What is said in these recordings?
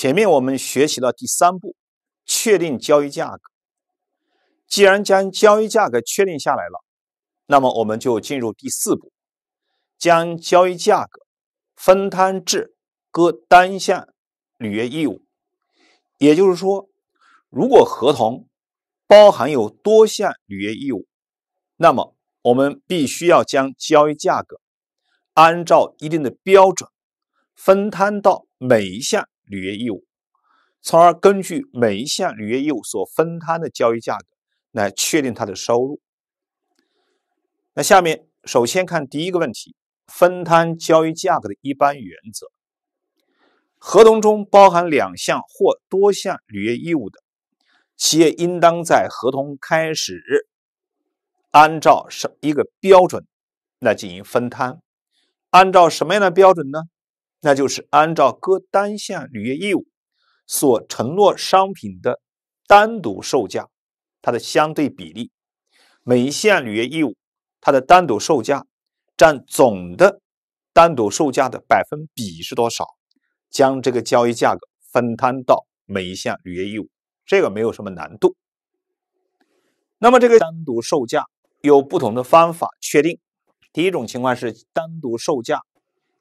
前面我们学习了第三步，确定交易价格。既然将交易价格确定下来了，那么我们就进入第四步，将交易价格分摊至各单项履约义务。也就是说，如果合同包含有多项履约义务，那么我们必须要将交易价格按照一定的标准分摊到每一项。履约义务，从而根据每一项履约义务所分摊的交易价格来确定它的收入。那下面首先看第一个问题：分摊交易价格的一般原则。合同中包含两项或多项履约义务的企业，应当在合同开始日按照一个标准来进行分摊。按照什么样的标准呢？那就是按照各单项履约义务所承诺商品的单独售价，它的相对比例，每一项履约义务它的单独售价占总的单独售价的百分比是多少，将这个交易价格分摊到每一项履约义务，这个没有什么难度。那么这个单独售价有不同的方法确定，第一种情况是单独售价。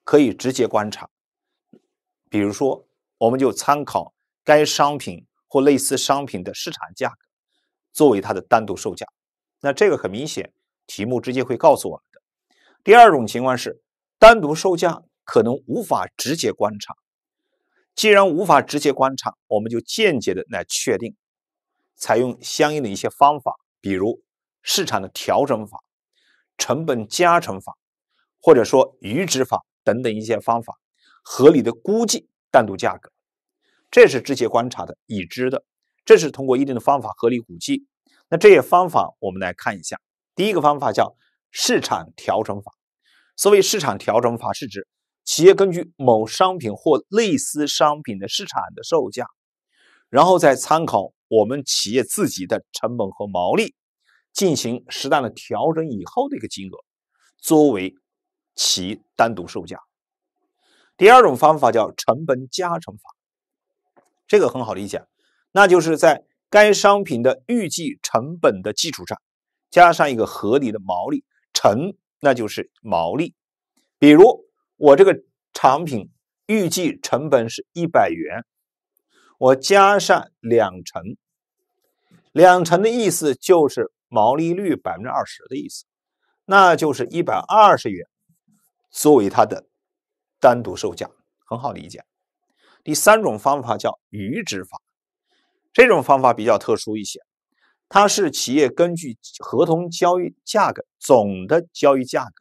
可以直接观察，比如说，我们就参考该商品或类似商品的市场价格作为它的单独售价。那这个很明显，题目直接会告诉我们的。第二种情况是，单独售价可能无法直接观察，既然无法直接观察，我们就间接的来确定，采用相应的一些方法，比如市场的调整法、成本加成法，或者说余值法。等等一些方法，合理的估计单独价格，这是直接观察的已知的，这是通过一定的方法合理估计。那这些方法我们来看一下，第一个方法叫市场调整法。所谓市场调整法，是指企业根据某商品或类似商品的市场的售价，然后再参考我们企业自己的成本和毛利，进行适当的调整以后的一个金额，作为。其单独售价。第二种方法叫成本加成法，这个很好理解，那就是在该商品的预计成本的基础上，加上一个合理的毛利，乘，那就是毛利。比如我这个产品预计成本是一百元，我加上两成，两成的意思就是毛利率百分之二十的意思，那就是一百二十元。作为它的单独售价，很好理解。第三种方法叫余值法，这种方法比较特殊一些，它是企业根据合同交易价格总的交易价格，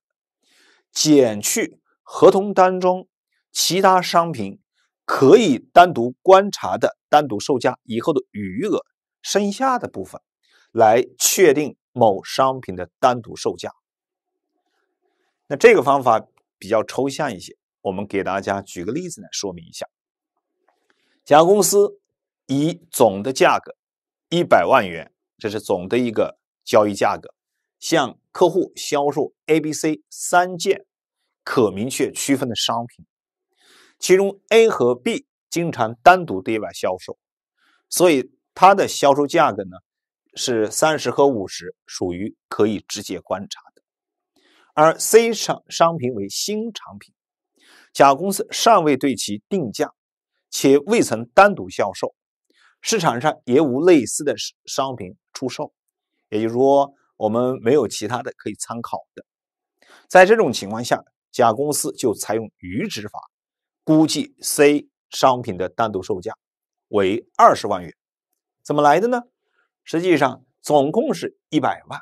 减去合同当中其他商品可以单独观察的单独售价以后的余额剩下的部分，来确定某商品的单独售价。那这个方法。比较抽象一些，我们给大家举个例子来说明一下。甲公司以总的价格一百万元，这是总的一个交易价格，向客户销售 A、B、C 三件可明确区分的商品，其中 A 和 B 经常单独对外销售，所以它的销售价格呢是三十和五十，属于可以直接观察。而 C 厂商品为新产品，甲公司尚未对其定价，且未曾单独销售，市场上也无类似的商品出售，也就是说，我们没有其他的可以参考的。在这种情况下，甲公司就采用余值法估计 C 商品的单独售价为二十万元，怎么来的呢？实际上，总共是一百万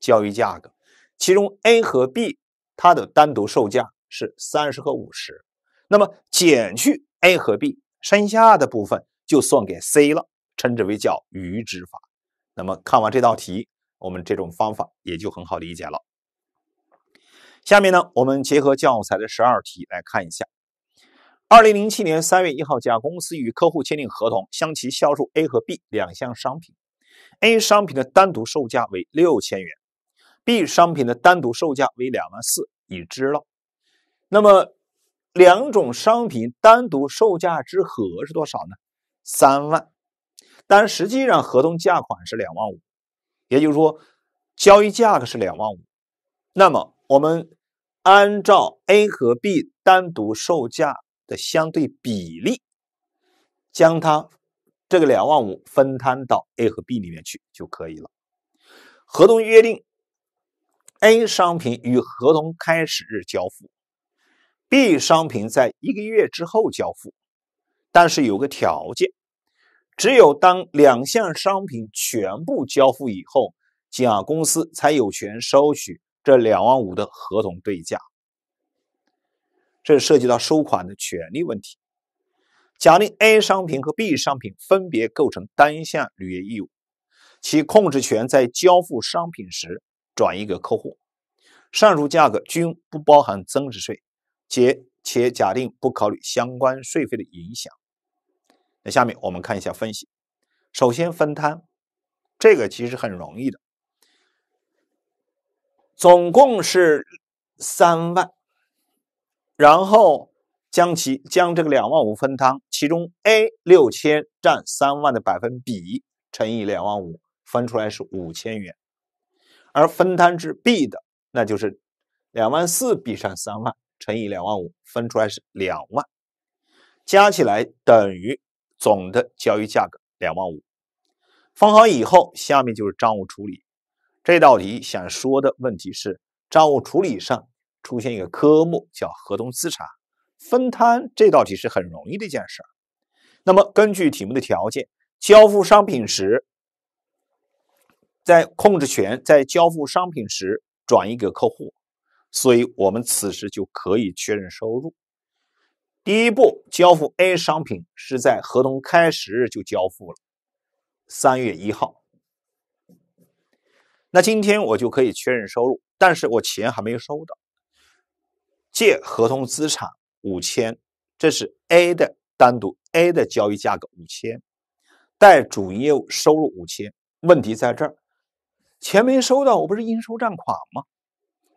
交易价格。其中 A 和 B 它的单独售价是三十和五十，那么减去 A 和 B 剩下的部分就算给 C 了，称之为叫余值法。那么看完这道题，我们这种方法也就很好理解了。下面呢，我们结合教材的十二题来看一下。二零零七年三月一号，甲公司与客户签订合同，向其销售 A 和 B 两项商品，A 商品的单独售价为六千元。B 商品的单独售价为两万四，已知了。那么两种商品单独售价之和是多少呢？三万。但实际上合同价款是两万五，也就是说交易价格是两万五。那么我们按照 A 和 B 单独售价的相对比例，将它这个两万五分摊到 A 和 B 里面去就可以了。合同约定。A 商品于合同开始日交付，B 商品在一个月之后交付，但是有个条件，只有当两项商品全部交付以后，甲公司才有权收取这两万五的合同对价。这涉及到收款的权利问题。假定 A 商品和 B 商品分别构成单项履约义务，其控制权在交付商品时。转移给客户，上述价格均不包含增值税，且且假定不考虑相关税费的影响。那下面我们看一下分析。首先分摊，这个其实很容易的，总共是三万，然后将其将这个两万五分摊，其中 A 六千占三万的百分比乘以两万五，分出来是五千元。而分摊至 B 的，那就是两万四比上三万乘以两万五，分出来是两万，加起来等于总的交易价格两万五。分好以后，下面就是账务处理。这道题想说的问题是，账务处理上出现一个科目叫合同资产分摊。这道题是很容易的一件事。那么根据题目的条件，交付商品时。在控制权在交付商品时转移给客户，所以我们此时就可以确认收入。第一步，交付 A 商品是在合同开始就交付了，三月一号。那今天我就可以确认收入，但是我钱还没有收到。借合同资产五千，这是 A 的单独 A 的交易价格五千，贷主营业务收入五千。问题在这儿。钱没收到，我不是应收账款吗？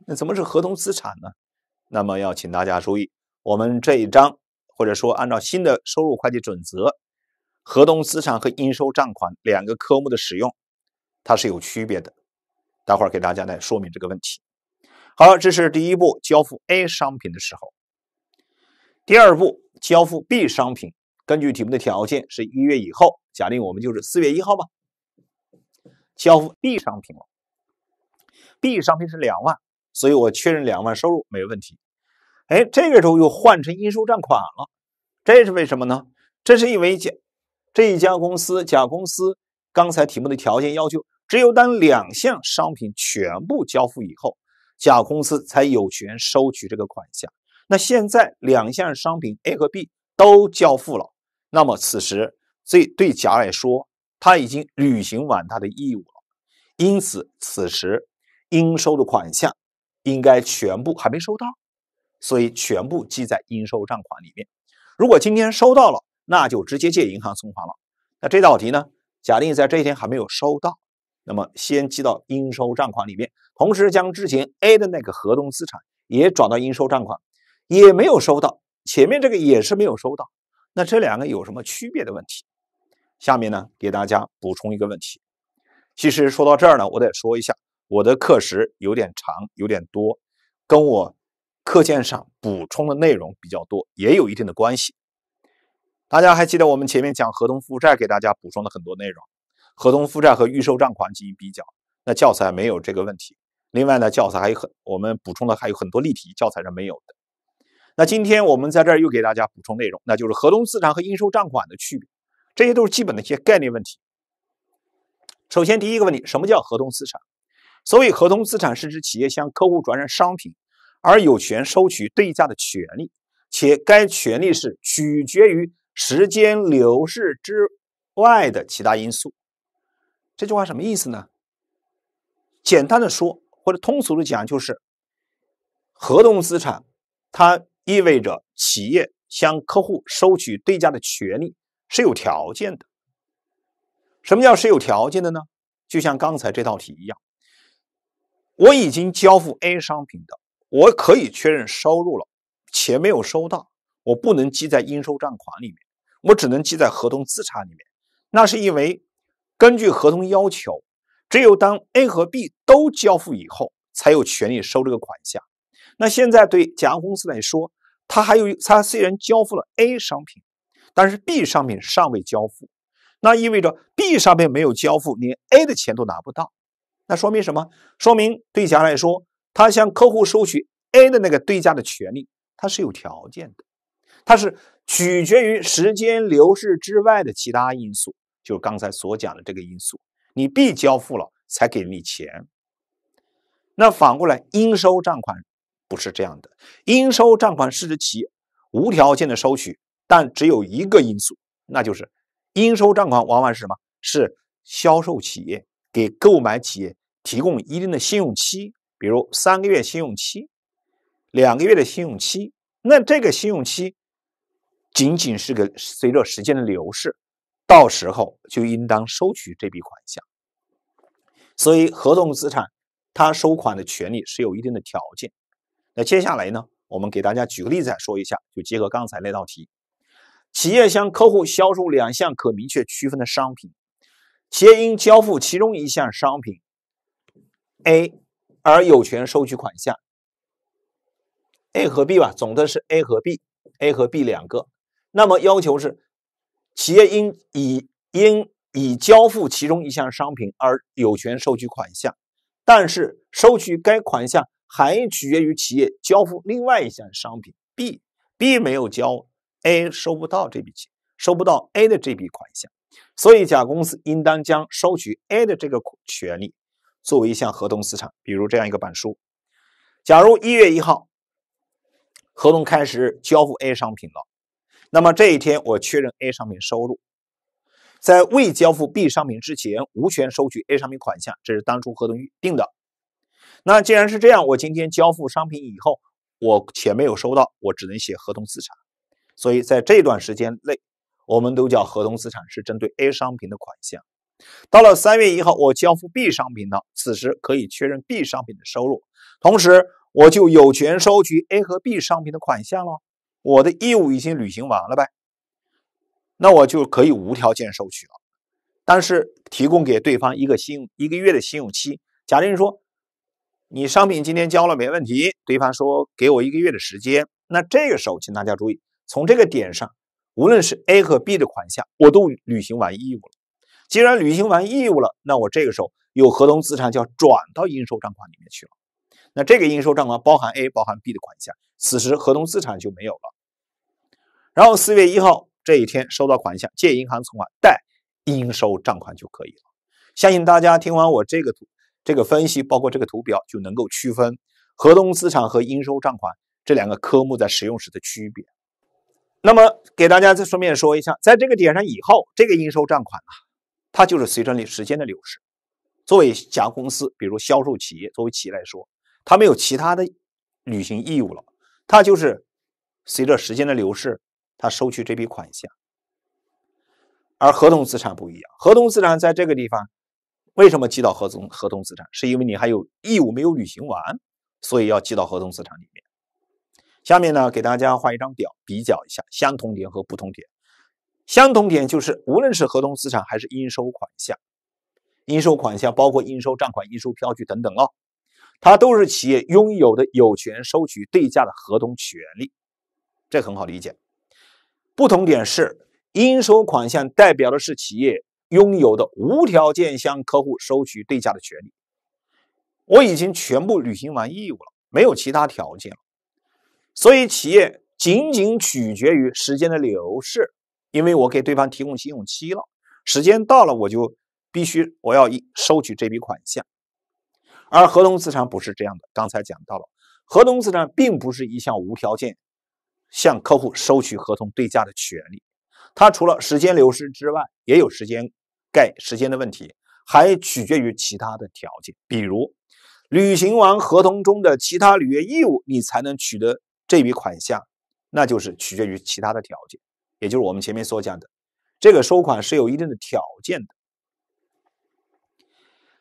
那怎么是合同资产呢？那么要请大家注意，我们这一章或者说按照新的收入会计准则，合同资产和应收账款两个科目的使用，它是有区别的。待会儿给大家来说明这个问题。好了，这是第一步，交付 A 商品的时候。第二步，交付 B 商品。根据题目的条件，是一月以后，假定我们就是四月一号吧，交付 B 商品了，B 商品是两万，所以我确认两万收入没问题。哎，这个时候又换成应收账款了，这是为什么呢？这是因为甲这一家公司，甲公司刚才题目的条件要求，只有当两项商品全部交付以后，甲公司才有权收取这个款项。那现在两项商品 A 和 B 都交付了，那么此时，所以对甲来说。他已经履行完他的义务了，因此此时应收的款项应该全部还没收到，所以全部记在应收账款里面。如果今天收到了，那就直接借银行存款了。那这道题呢？假定在这一天还没有收到，那么先记到应收账款里面，同时将之前 A 的那个合同资产也转到应收账款，也没有收到。前面这个也是没有收到。那这两个有什么区别的问题？下面呢，给大家补充一个问题。其实说到这儿呢，我得说一下，我的课时有点长，有点多，跟我课件上补充的内容比较多，也有一定的关系。大家还记得我们前面讲合同负债，给大家补充了很多内容，合同负债和预收账款进行比较，那教材没有这个问题。另外呢，教材还有很我们补充的还有很多例题，教材上没有的。那今天我们在这儿又给大家补充内容，那就是合同资产和应收账款的区别。这些都是基本的一些概念问题。首先，第一个问题，什么叫合同资产？所谓合同资产，是指企业向客户转让商品而有权收取对价的权利，且该权利是取决于时间流逝之外的其他因素。这句话什么意思呢？简单的说，或者通俗的讲，就是合同资产，它意味着企业向客户收取对价的权利。是有条件的。什么叫是有条件的呢？就像刚才这道题一样，我已经交付 A 商品的，我可以确认收入了，钱没有收到，我不能记在应收账款里面，我只能记在合同资产里面。那是因为根据合同要求，只有当 A 和 B 都交付以后，才有权利收这个款项。那现在对甲公司来说，他还有，他虽然交付了 A 商品。但是 B 商品尚未交付，那意味着 B 商品没有交付，连 A 的钱都拿不到。那说明什么？说明对甲来说，他向客户收取 A 的那个对价的权利，它是有条件的，它是取决于时间流逝之外的其他因素，就是刚才所讲的这个因素。你 B 交付了才给你钱。那反过来，应收账款不是这样的，应收账款是指企业无条件的收取。但只有一个因素，那就是应收账款往往是什么？是销售企业给购买企业提供一定的信用期，比如三个月信用期、两个月的信用期。那这个信用期仅仅是个随着时间的流逝，到时候就应当收取这笔款项。所以，合同资产它收款的权利是有一定的条件。那接下来呢，我们给大家举个例子说一下，就结合刚才那道题。企业向客户销售两项可明确区分的商品，企业应交付其中一项商品 A，而有权收取款项 A 和 B 吧，总的是 A 和 B，A 和 B 两个。那么要求是，企业应已应已交付其中一项商品而有权收取款项，但是收取该款项还取决于企业交付另外一项商品 B，B 没有交。A 收不到这笔钱，收不到 A 的这笔款项，所以甲公司应当将收取 A 的这个权利作为一项合同资产，比如这样一个板书。假如一月一号合同开始交付 A 商品了，那么这一天我确认 A 商品收入，在未交付 B 商品之前无权收取 A 商品款项，这是当初合同预定的。那既然是这样，我今天交付商品以后，我钱没有收到，我只能写合同资产。所以在这段时间内，我们都叫合同资产是针对 A 商品的款项。到了三月一号，我交付 B 商品了，此时可以确认 B 商品的收入，同时我就有权收取 A 和 B 商品的款项了。我的义务已经履行完了呗，那我就可以无条件收取了。但是提供给对方一个信用一个月的信用期。假定说你商品今天交了没问题，对方说给我一个月的时间，那这个时候请大家注意。从这个点上，无论是 A 和 B 的款项，我都履行完义务了。既然履行完义务了，那我这个时候有合同资产就要转到应收账款里面去了。那这个应收账款包含 A、包含 B 的款项，此时合同资产就没有了。然后四月一号这一天收到款项，借银行存款，贷应收账款就可以了。相信大家听完我这个图、这个分析，包括这个图表，就能够区分合同资产和应收账款这两个科目在使用时的区别。那么给大家再顺便说一下，在这个点上以后，这个应收账款啊，它就是随着你时间的流逝，作为甲公司，比如销售企业，作为企业来说，它没有其他的履行义务了，它就是随着时间的流逝，它收取这笔款项。而合同资产不一样，合同资产在这个地方，为什么记到合同合同资产？是因为你还有义务没有履行完，所以要记到合同资产里面。下面呢，给大家画一张表，比较一下相同点和不同点。相同点就是，无论是合同资产还是应收款项，应收款项包括应收账款、应收票据等等哦，它都是企业拥有的有权收取对价的合同权利，这很好理解。不同点是，应收款项代表的是企业拥有的无条件向客户收取对价的权利。我已经全部履行完义务了，没有其他条件了。所以，企业仅仅取决于时间的流逝，因为我给对方提供信用期了，时间到了我就必须我要一收取这笔款项。而合同资产不是这样的，刚才讲到了，合同资产并不是一项无条件向客户收取合同对价的权利，它除了时间流失之外，也有时间盖时间的问题，还取决于其他的条件，比如履行完合同中的其他履约义务，你才能取得。这笔款项，那就是取决于其他的条件，也就是我们前面所讲的，这个收款是有一定的条件的。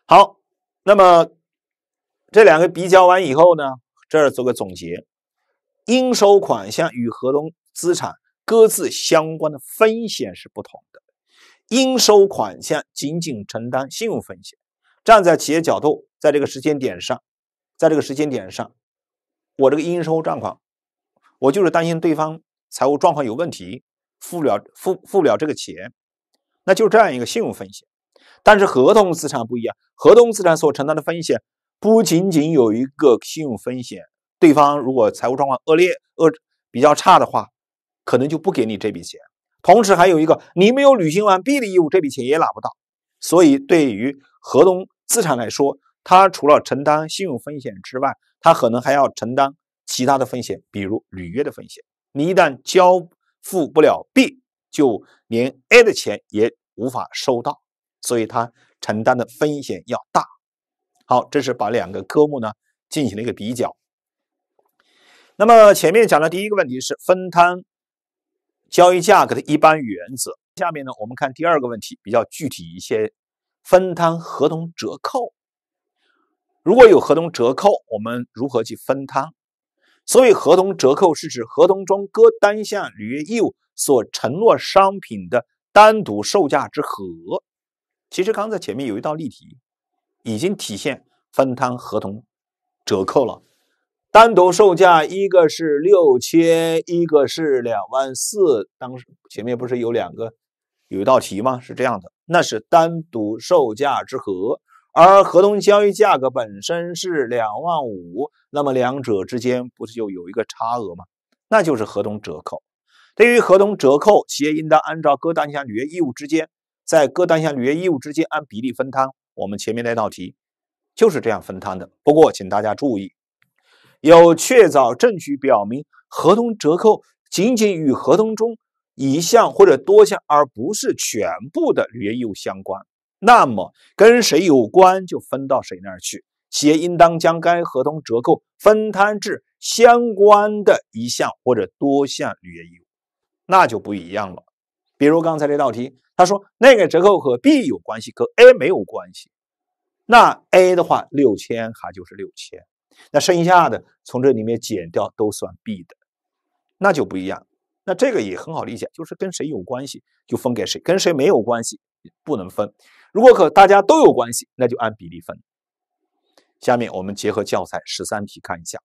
好，那么这两个比较完以后呢，这儿做个总结：应收款项与合同资产各自相关的风险是不同的。应收款项仅仅承担信用风险，站在企业角度，在这个时间点上，在这个时间点上，我这个应收账款。我就是担心对方财务状况有问题，付不了付付不了这个钱，那就这样一个信用风险。但是合同资产不一样，合同资产所承担的风险不仅仅有一个信用风险，对方如果财务状况恶劣恶比较差的话，可能就不给你这笔钱。同时还有一个，你没有履行完 B 的义务，这笔钱也拿不到。所以对于合同资产来说，它除了承担信用风险之外，它可能还要承担。其他的风险，比如履约的风险，你一旦交付不了 B，就连 A 的钱也无法收到，所以它承担的风险要大。好，这是把两个科目呢进行了一个比较。那么前面讲的第一个问题是分摊交易价格的一般原则，下面呢我们看第二个问题，比较具体一些，分摊合同折扣。如果有合同折扣，我们如何去分摊？所以，合同折扣是指合同中各单项履约义务所承诺商品的单独售价之和。其实，刚才前面有一道例题，已经体现分摊合同折扣了。单独售价一个是六千，一个是两万四。当时前面不是有两个有一道题吗？是这样的，那是单独售价之和。而合同交易价格本身是两万五，那么两者之间不是就有一个差额吗？那就是合同折扣。对于合同折扣，企业应当按照各单项履约义务之间，在各单项履约义务之间按比例分摊。我们前面那道题就是这样分摊的。不过，请大家注意，有确凿证据表明，合同折扣仅仅与合同中一项或者多项，而不是全部的履约义务相关。那么跟谁有关就分到谁那儿去，企业应当将该合同折扣分摊至相关的一项或者多项履约义务，那就不一样了。比如刚才这道题，他说那个折扣和 B 有关系，和 A 没有关系。那 A 的话，六千还就是六千，那剩下的从这里面减掉都算 B 的，那就不一样。那这个也很好理解，就是跟谁有关系就分给谁，跟谁没有关系。不能分，如果可大家都有关系，那就按比例分。下面我们结合教材十三题看一下。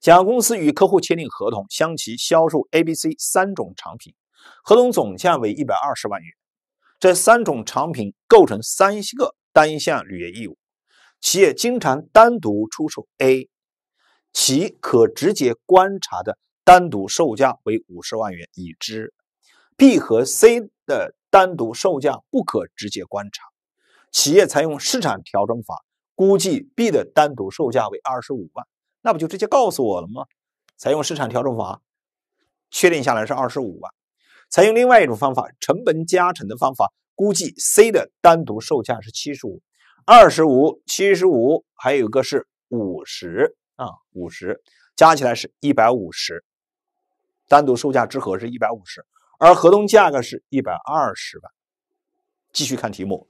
甲公司与客户签订合同，向其销售 A、B、C 三种产品，合同总价为一百二十万元。这三种产品构成三个单项履约义务。企业经常单独出售 A，其可直接观察的单独售价为五十万元，已知 B 和 C 的单独售价不可直接观察，企业采用市场调整法估计 B 的单独售价为二十五万，那不就直接告诉我了吗？采用市场调整法确定下来是二十五万。采用另外一种方法，成本加成的方法估计 C 的单独售价是七十五，二十五、七十五，还有个是五十啊，五十加起来是一百五十，单独售价之和是一百五十。而合同价格是一百二十万。继续看题目，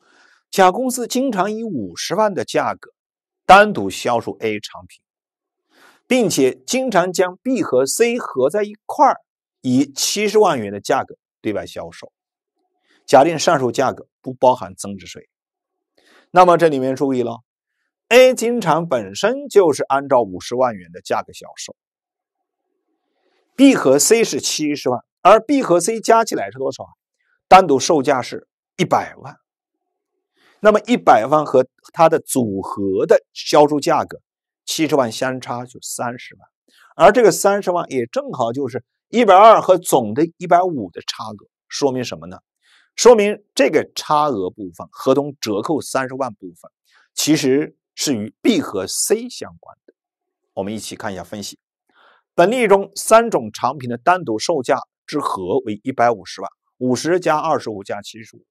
甲公司经常以五十万的价格单独销售 A 产品，并且经常将 B 和 C 合在一块儿，以七十万元的价格对外销售。假定上述价格不包含增值税。那么这里面注意了，A 经常本身就是按照五十万元的价格销售，B 和 C 是七十万。而 B 和 C 加起来是多少啊？单独售价是一百万，那么一百万和它的组合的销售价格七十万相差就三十万，而这个三十万也正好就是一百二和总的一百五的差额，说明什么呢？说明这个差额部分合同折扣三十万部分其实是与 B 和 C 相关的。我们一起看一下分析。本例中三种产品的单独售价。之和为一百五十万，五十加二十五加七十五，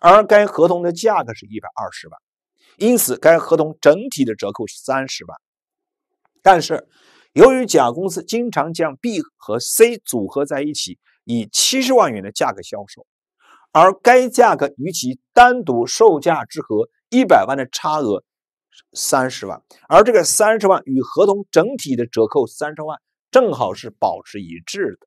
而该合同的价格是一百二十万，因此该合同整体的折扣是三十万。但是，由于甲公司经常将 B 和 C 组合在一起，以七十万元的价格销售，而该价格与其单独售价之和一百万的差额三十万，而这个三十万与合同整体的折扣三十万正好是保持一致的。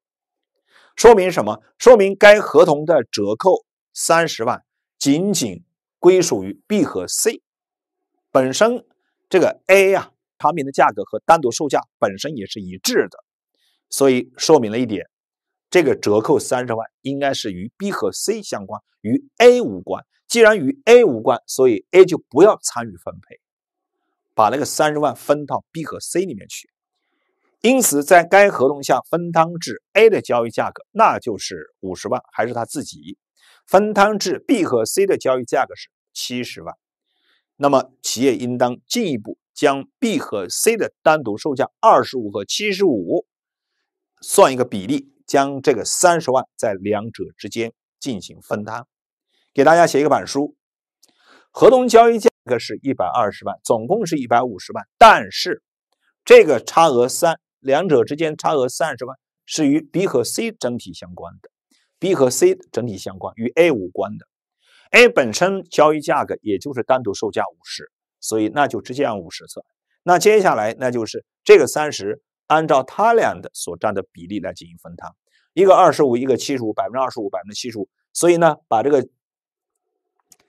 说明什么？说明该合同的折扣三十万仅仅归属于 B 和 C 本身，这个 A 呀，产品的价格和单独售价本身也是一致的，所以说明了一点，这个折扣三十万应该是与 B 和 C 相关，与 A 无关。既然与 A 无关，所以 A 就不要参与分配，把那个三十万分到 B 和 C 里面去。因此，在该合同下分摊至 A 的交易价格那就是五十万，还是他自己分摊至 B 和 C 的交易价格是七十万。那么企业应当进一步将 B 和 C 的单独售价二十五和七十五，算一个比例，将这个三十万在两者之间进行分摊。给大家写一个板书：合同交易价格是一百二十万，总共是一百五十万，但是这个差额三。两者之间差额三十万是与 B 和 C 整体相关的，B 和 C 整体相关，与 A 无关的。A 本身交易价格也就是单独售价五十，所以那就直接按五十算。那接下来那就是这个三十，按照他俩的所占的比例来进行分摊，一个二十五，一个七十五，百分之二十五，百分之七十五。所以呢，把这个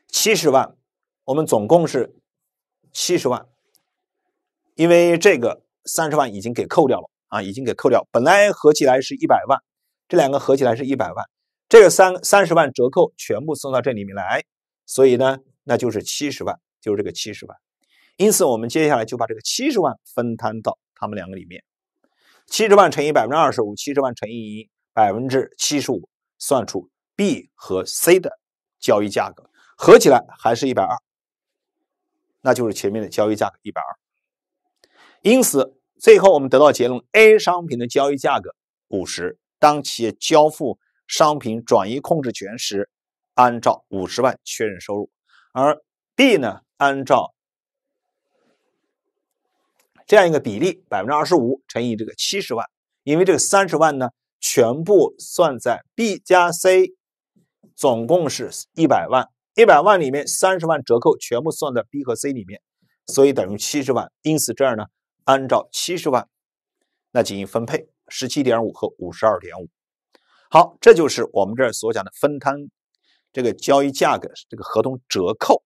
七十万，我们总共是七十万，因为这个。三十万已经给扣掉了啊，已经给扣掉。本来合起来是一百万，这两个合起来是一百万，这个三三十万折扣全部送到这里面来，所以呢，那就是七十万，就是这个七十万。因此，我们接下来就把这个七十万分摊到他们两个里面，七十万乘以百分之二十五，七十万乘以百分之七十五，算出 B 和 C 的交易价格，合起来还是一百二，那就是前面的交易价格一百二。因此，最后我们得到结论：A 商品的交易价格五十。当企业交付商品转移控制权时，按照五十万确认收入；而 B 呢，按照这样一个比例，百分之二十五乘以这个七十万。因为这个三十万呢，全部算在 B 加 C，总共是一百万。一百万里面三十万折扣全部算在 B 和 C 里面，所以等于七十万。因此，这儿呢。按照七十万那进行分配，十七点五和五十二点五。好，这就是我们这儿所讲的分摊这个交易价格，这个合同折扣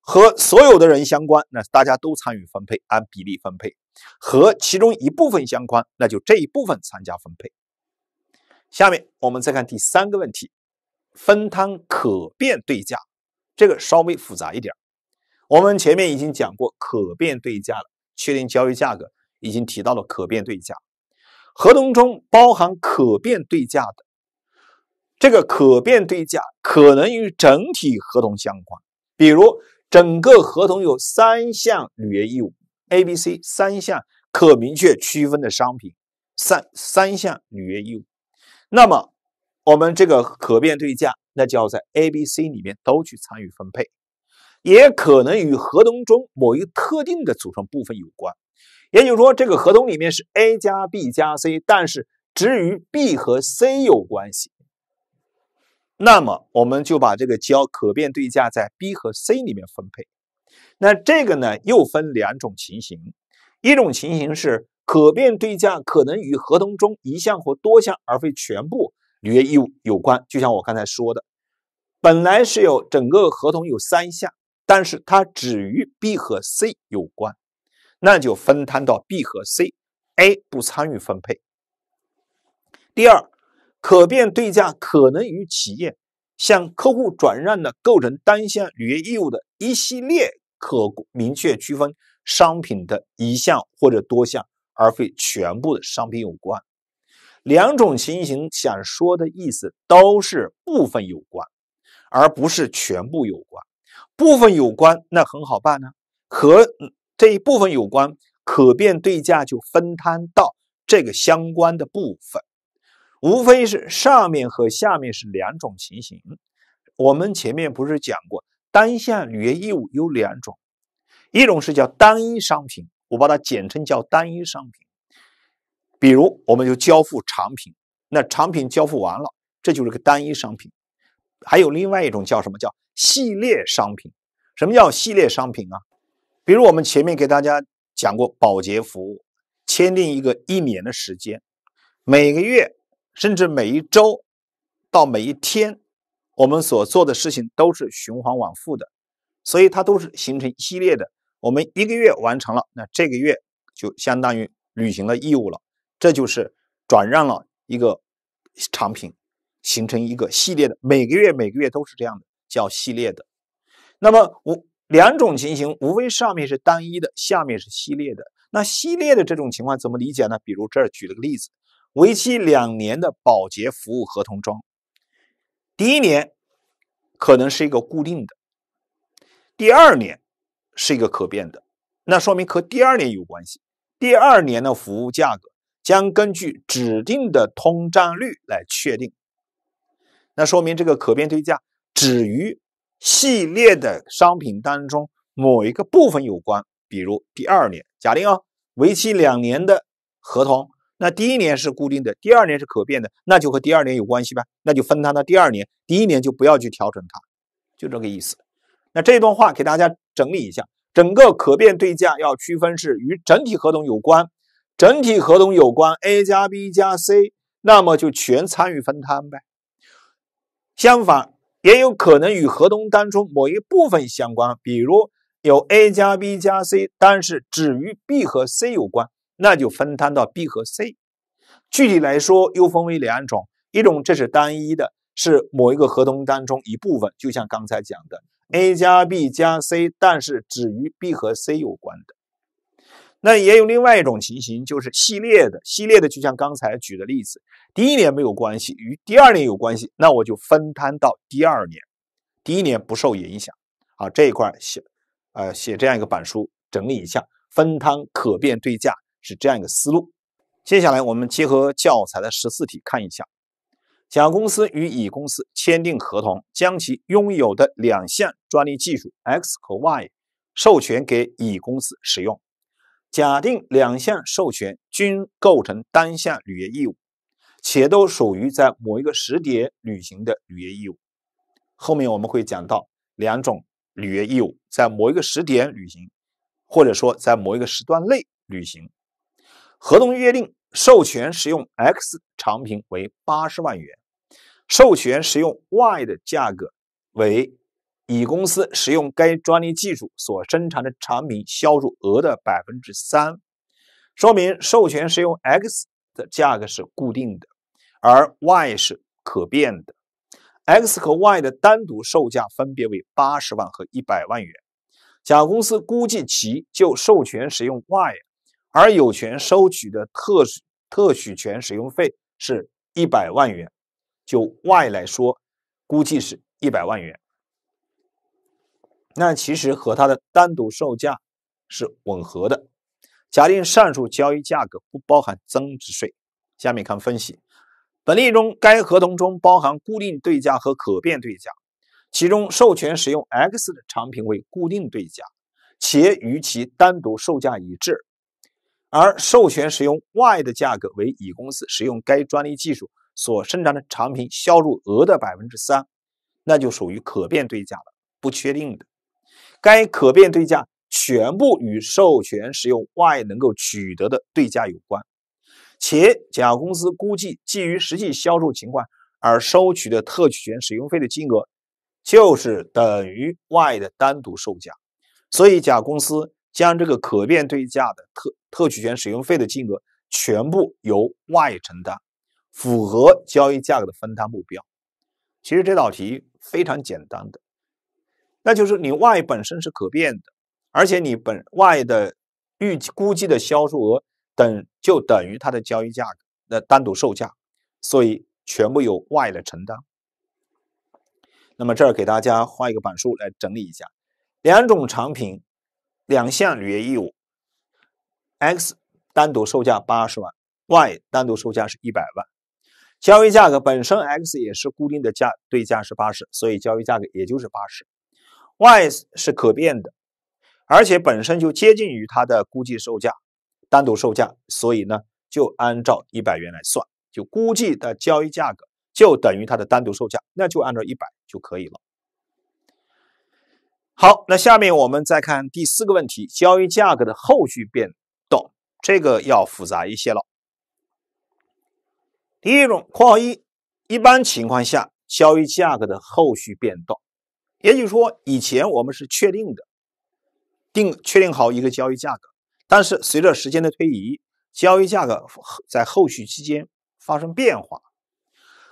和所有的人相关，那大家都参与分配，按比例分配；和其中一部分相关，那就这一部分参加分配。下面我们再看第三个问题，分摊可变对价，这个稍微复杂一点。我们前面已经讲过可变对价了。确定交易价格已经提到了可变对价，合同中包含可变对价的，这个可变对价可能与整体合同相关。比如整个合同有三项履约义务 A、B、C 三项可明确区分的商品，三三项履约义务，那么我们这个可变对价那就要在 A、B、C 里面都去参与分配。也可能与合同中某一特定的组成部分有关，也就是说，这个合同里面是 A 加 B 加 C，但是只与 B 和 C 有关系。那么，我们就把这个交可变对价在 B 和 C 里面分配。那这个呢，又分两种情形：一种情形是可变对价可能与合同中一项或多项，而非全部履约义务有关。就像我刚才说的，本来是有整个合同有三项。但是它只与 B 和 C 有关，那就分摊到 B 和 C，A 不参与分配。第二，可变对价可能与企业向客户转让的构成单项履约义务的一系列可明确区分商品的一项或者多项，而非全部的商品有关。两种情形想说的意思都是部分有关，而不是全部有关。部分有关，那很好办呢。和这一部分有关，可变对价就分摊到这个相关的部分。无非是上面和下面是两种情形。我们前面不是讲过，单项履约义务有两种，一种是叫单一商品，我把它简称叫单一商品。比如，我们就交付产品，那产品交付完了，这就是个单一商品。还有另外一种叫什么叫？系列商品，什么叫系列商品啊？比如我们前面给大家讲过保洁服务，签订一个一年的时间，每个月甚至每一周到每一天，我们所做的事情都是循环往复的，所以它都是形成系列的。我们一个月完成了，那这个月就相当于履行了义务了，这就是转让了一个产品，形成一个系列的，每个月每个月都是这样的。叫系列的，那么无两种情形，无非上面是单一的，下面是系列的。那系列的这种情况怎么理解呢？比如这儿举了个例子，为期两年的保洁服务合同中，第一年可能是一个固定的，第二年是一个可变的。那说明和第二年有关系，第二年的服务价格将根据指定的通胀率来确定。那说明这个可变对价。只与系列的商品当中某一个部分有关，比如第二年，假定啊，为期两年的合同，那第一年是固定的，第二年是可变的，那就和第二年有关系吧，那就分摊到第二年，第一年就不要去调整它，就这个意思。那这段话给大家整理一下，整个可变对价要区分是与整体合同有关，整体合同有关 A 加 B 加 C，那么就全参与分摊呗。相反。也有可能与合同当中某一部分相关，比如有 A 加 B 加 C，但是只与 B 和 C 有关，那就分摊到 B 和 C。具体来说，又分为两种：一种这是单一的，是某一个合同当中一部分，就像刚才讲的 A 加 B 加 C，但是只与 B 和 C 有关的。那也有另外一种情形，就是系列的，系列的，就像刚才举的例子。第一年没有关系，与第二年有关系，那我就分摊到第二年，第一年不受影响。好，这一块写，呃，写这样一个板书，整理一下，分摊可变对价是这样一个思路。接下来我们结合教材的十四题看一下：甲公司与乙公司签订合同，将其拥有的两项专利技术 X 和 Y 授权给乙公司使用。假定两项授权均构成单项履约义务。且都属于在某一个时点履行的履约义务。后面我们会讲到两种履约义务在某一个时点履行，或者说在某一个时段内履行。合同约定授权使用 X 产品为八十万元，授权使用 Y 的价格为乙公司使用该专利技术所生产的产品销售额的百分之三。说明授权使用 X 的价格是固定的。而 y 是可变的，x 和 y 的单独售价分别为八十万和一百万元。甲公司估计其就授权使用 y，而有权收取的特特许权使用费是一百万元。就 y 来说，估计是一百万元，那其实和它的单独售价是吻合的。假定上述交易价格不包含增值税。下面看分析。本例中，该合同中包含固定对价和可变对价，其中授权使用 X 的产品为固定对价，且与其单独售价一致；而授权使用 Y 的价格为乙公司使用该专利技术所生产的产品销售额的百分之三，那就属于可变对价了，不确定的。该可变对价全部与授权使用 Y 能够取得的对价有关。且甲公司估计基于实际销售情况而收取的特许权使用费的金额，就是等于 Y 的单独售价，所以甲公司将这个可变对价的特特许权使用费的金额全部由 Y 承担，符合交易价格的分摊目标。其实这道题非常简单的，那就是你 Y 本身是可变的，而且你本 Y 的预估计的销售额。等就等于它的交易价格的单独售价，所以全部由 Y 来承担。那么这儿给大家画一个板书来整理一下：两种产品，两项履约义务。X 单独售价八十万，Y 单独售价是一百万。交易价格本身 X 也是固定的价，对价是八十，所以交易价格也就是八十。Y 是可变的，而且本身就接近于它的估计售价。单独售价，所以呢，就按照一百元来算，就估计的交易价格就等于它的单独售价，那就按照一百就可以了。好，那下面我们再看第四个问题，交易价格的后续变动，这个要复杂一些了。第一种括号一，一般情况下交易价格的后续变动，也就是说以前我们是确定的，定确定好一个交易价格。但是，随着时间的推移，交易价格在后续期间发生变化。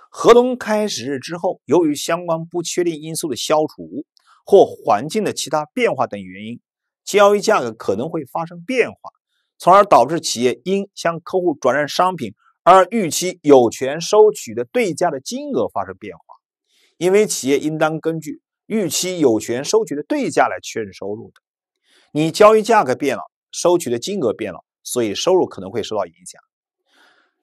合同开始日之后，由于相关不确定因素的消除或环境的其他变化等原因，交易价格可能会发生变化，从而导致企业因向客户转让商品而预期有权收取的对价的金额发生变化。因为企业应当根据预期有权收取的对价来确认收入的，你交易价格变了。收取的金额变了，所以收入可能会受到影响。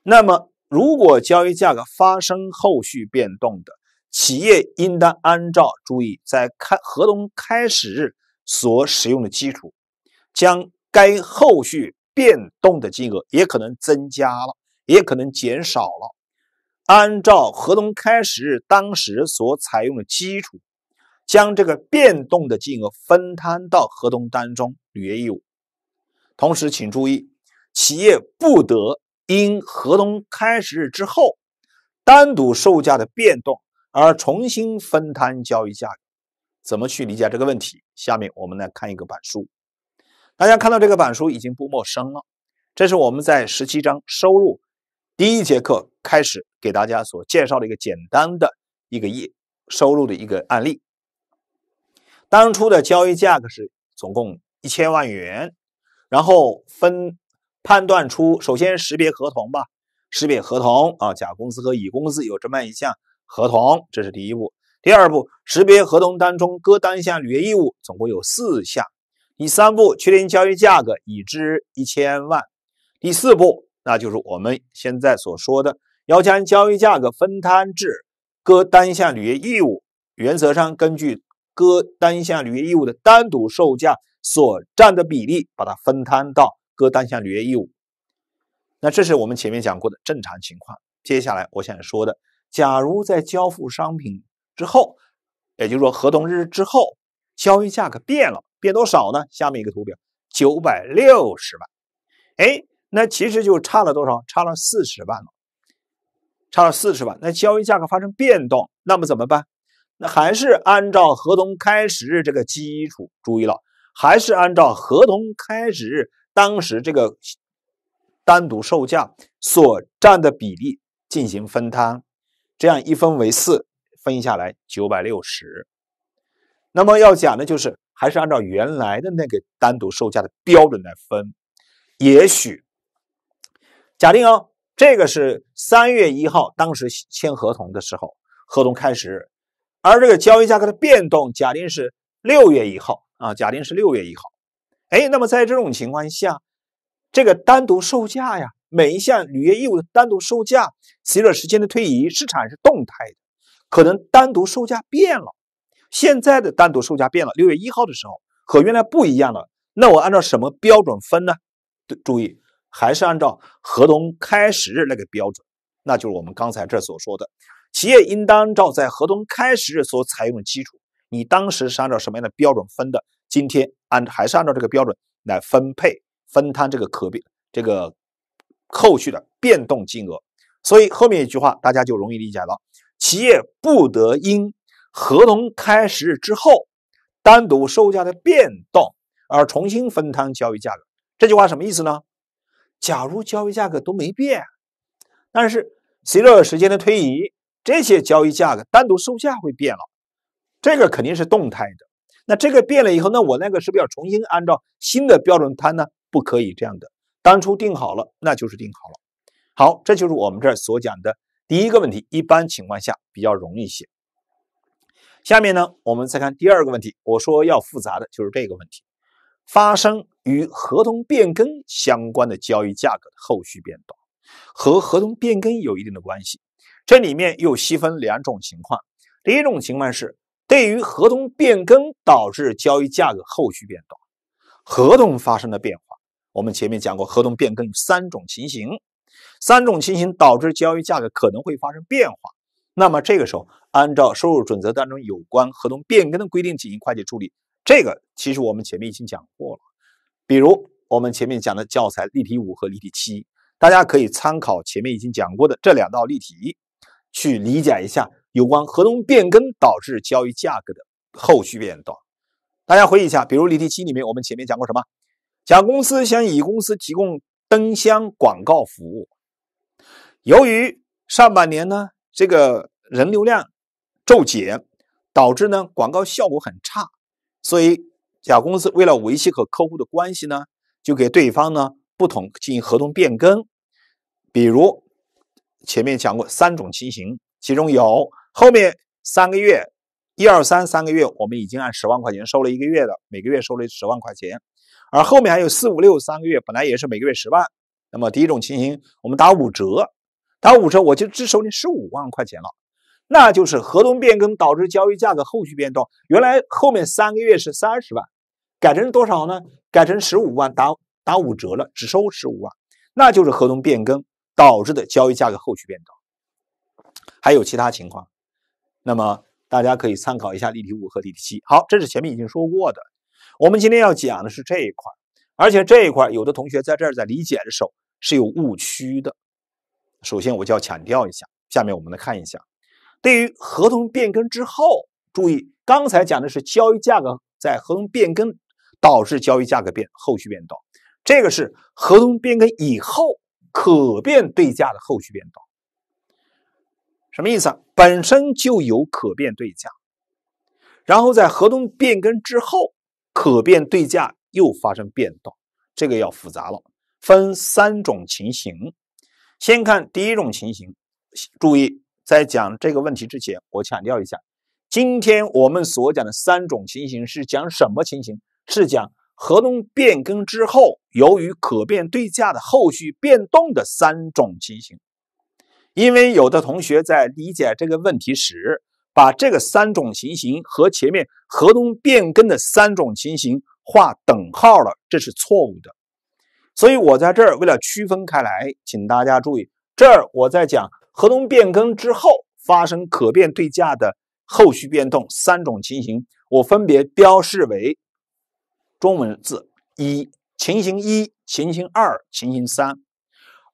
那么，如果交易价格发生后续变动的，企业应当按照注意在开合同开始日所使用的基础，将该后续变动的金额也可能增加了，也可能减少了，按照合同开始日当时所采用的基础，将这个变动的金额分摊到合同当中履约义务。同时，请注意，企业不得因合同开始日之后单独售价的变动而重新分摊交易价格。怎么去理解这个问题？下面我们来看一个板书。大家看到这个板书已经不陌生了，这是我们在十七章收入第一节课开始给大家所介绍的一个简单的一个业收入的一个案例。当初的交易价格是总共一千万元。然后分判断出，首先识别合同吧，识别合同啊，甲公司和乙公司有这么一项合同，这是第一步。第二步，识别合同当中各单项履约义务，总共有四项。第三步，确定交易价格，已知一千万。第四步，那就是我们现在所说的，要将交易价格分摊至各单项履约义务，原则上根据各单项履约义务的单独售价。所占的比例，把它分摊到各单项履约义务。那这是我们前面讲过的正常情况。接下来我想说的，假如在交付商品之后，也就是说合同日之后，交易价格变了，变多少呢？下面一个图表，九百六十万。哎，那其实就差了多少？差了四十万了。差了四十万，那交易价格发生变动，那么怎么办？那还是按照合同开始日这个基础。注意了。还是按照合同开始日当时这个单独售价所占的比例进行分摊，这样一分为四分下来九百六十。那么要讲的就是还是按照原来的那个单独售价的标准来分。也许假定哦，这个是三月一号当时签合同的时候，合同开始，而这个交易价格的变动假定是六月一号。啊，假定是六月一号，哎，那么在这种情况下，这个单独售价呀，每一项履约义务的单独售价，随着时间的推移，市场是动态的，可能单独售价变了，现在的单独售价变了，六月一号的时候和原来不一样了，那我按照什么标准分呢？对，注意，还是按照合同开始日那个标准，那就是我们刚才这所说的，企业应当照在合同开始日所采用的基础。你当时是按照什么样的标准分的？今天按还是按照这个标准来分配分摊这个可变这个后续的变动金额？所以后面一句话大家就容易理解了：企业不得因合同开始日之后单独售价的变动而重新分摊交易价格。这句话什么意思呢？假如交易价格都没变，但是随着时间的推移，这些交易价格单独售价会变了。这个肯定是动态的，那这个变了以后，那我那个是不是要重新按照新的标准摊呢？不可以这样的，当初定好了，那就是定好了。好，这就是我们这儿所讲的第一个问题，一般情况下比较容易些。下面呢，我们再看第二个问题，我说要复杂的就是这个问题，发生与合同变更相关的交易价格的后续变动，和合同变更有一定的关系。这里面又细分两种情况，第一种情况是。对于合同变更导致交易价格后续变动，合同发生了变化，我们前面讲过，合同变更有三种情形，三种情形导致交易价格可能会发生变化。那么这个时候，按照收入准则当中有关合同变更的规定进行会计处理，这个其实我们前面已经讲过了。比如我们前面讲的教材例题五和例题七，大家可以参考前面已经讲过的这两道例题，去理解一下。有关合同变更导致交易价格的后续变动，大家回忆一下，比如例题七里面，我们前面讲过什么？甲公司向乙公司提供灯箱广告服务，由于上半年呢这个人流量骤减，导致呢广告效果很差，所以甲公司为了维系和客户的关系呢，就给对方呢不同进行合同变更，比如前面讲过三种情形，其中有。后面三个月，一二三三个月，我们已经按十万块钱收了一个月的，每个月收了十万块钱，而后面还有四五六三个月，本来也是每个月十万。那么第一种情形，我们打五折，打五折，我就只收你十五万块钱了，那就是合同变更导致交易价格后续变动。原来后面三个月是三十万，改成多少呢？改成十五万，打打五折了，只收十五万，那就是合同变更导致的交易价格后续变动。还有其他情况。那么大家可以参考一下例题五和例题七。好，这是前面已经说过的。我们今天要讲的是这一块，而且这一块有的同学在这儿在理解的时候是有误区的。首先我就要强调一下，下面我们来看一下，对于合同变更之后，注意刚才讲的是交易价格在合同变更导致交易价格变后续变动，这个是合同变更以后可变对价的后续变动。什么意思啊？本身就有可变对价，然后在合同变更之后，可变对价又发生变动，这个要复杂了，分三种情形。先看第一种情形，注意，在讲这个问题之前，我强调一下，今天我们所讲的三种情形是讲什么情形？是讲合同变更之后，由于可变对价的后续变动的三种情形。因为有的同学在理解这个问题时，把这个三种情形和前面合同变更的三种情形划等号了，这是错误的。所以我在这儿为了区分开来，请大家注意，这儿我在讲合同变更之后发生可变对价的后续变动三种情形，我分别标示为中文字一、情形一、情形二、情形三。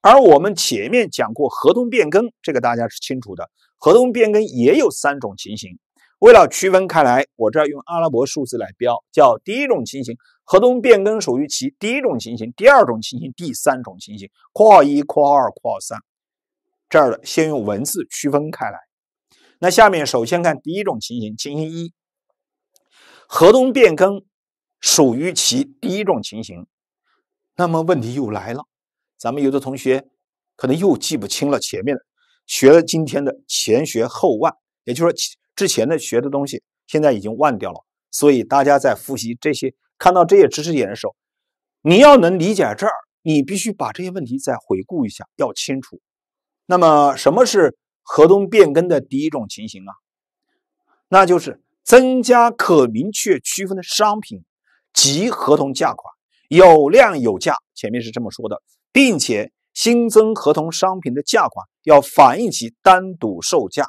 而我们前面讲过合同变更，这个大家是清楚的。合同变更也有三种情形，为了区分开来，我这儿用阿拉伯数字来标，叫第一种情形，合同变更属于其第一种情形；第二种情形，第三种情形（括号一、括号二、括号三）。这儿的先用文字区分开来。那下面首先看第一种情形，情形一，合同变更属于其第一种情形。那么问题又来了。咱们有的同学可能又记不清了，前面的，学了今天的前学后忘，也就是说之前的学的东西现在已经忘掉了。所以大家在复习这些看到这些知识点的时候，你要能理解这儿，你必须把这些问题再回顾一下，要清楚。那么什么是合同变更的第一种情形啊？那就是增加可明确区分的商品及合同价款，有量有价。前面是这么说的。并且新增合同商品的价款要反映其单独售价。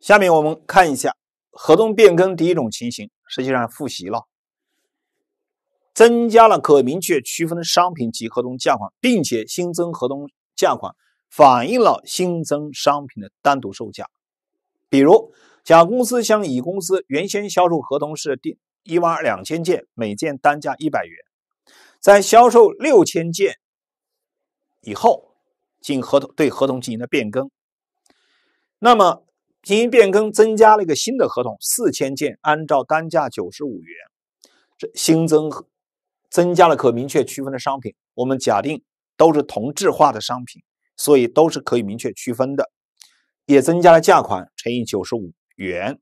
下面我们看一下合同变更第一种情形，实际上复习了，增加了可明确区分的商品及合同价款，并且新增合同价款反映了新增商品的单独售价。比如，甲公司向乙公司原先销售合同是定一万两千件，每件单价一百元，在销售六千件。以后，进行合同对合同进行了变更，那么进行变更，增加了一个新的合同四千件，按照单价九十五元，这新增增加了可明确区分的商品，我们假定都是同质化的商品，所以都是可以明确区分的，也增加了价款乘以九十五元，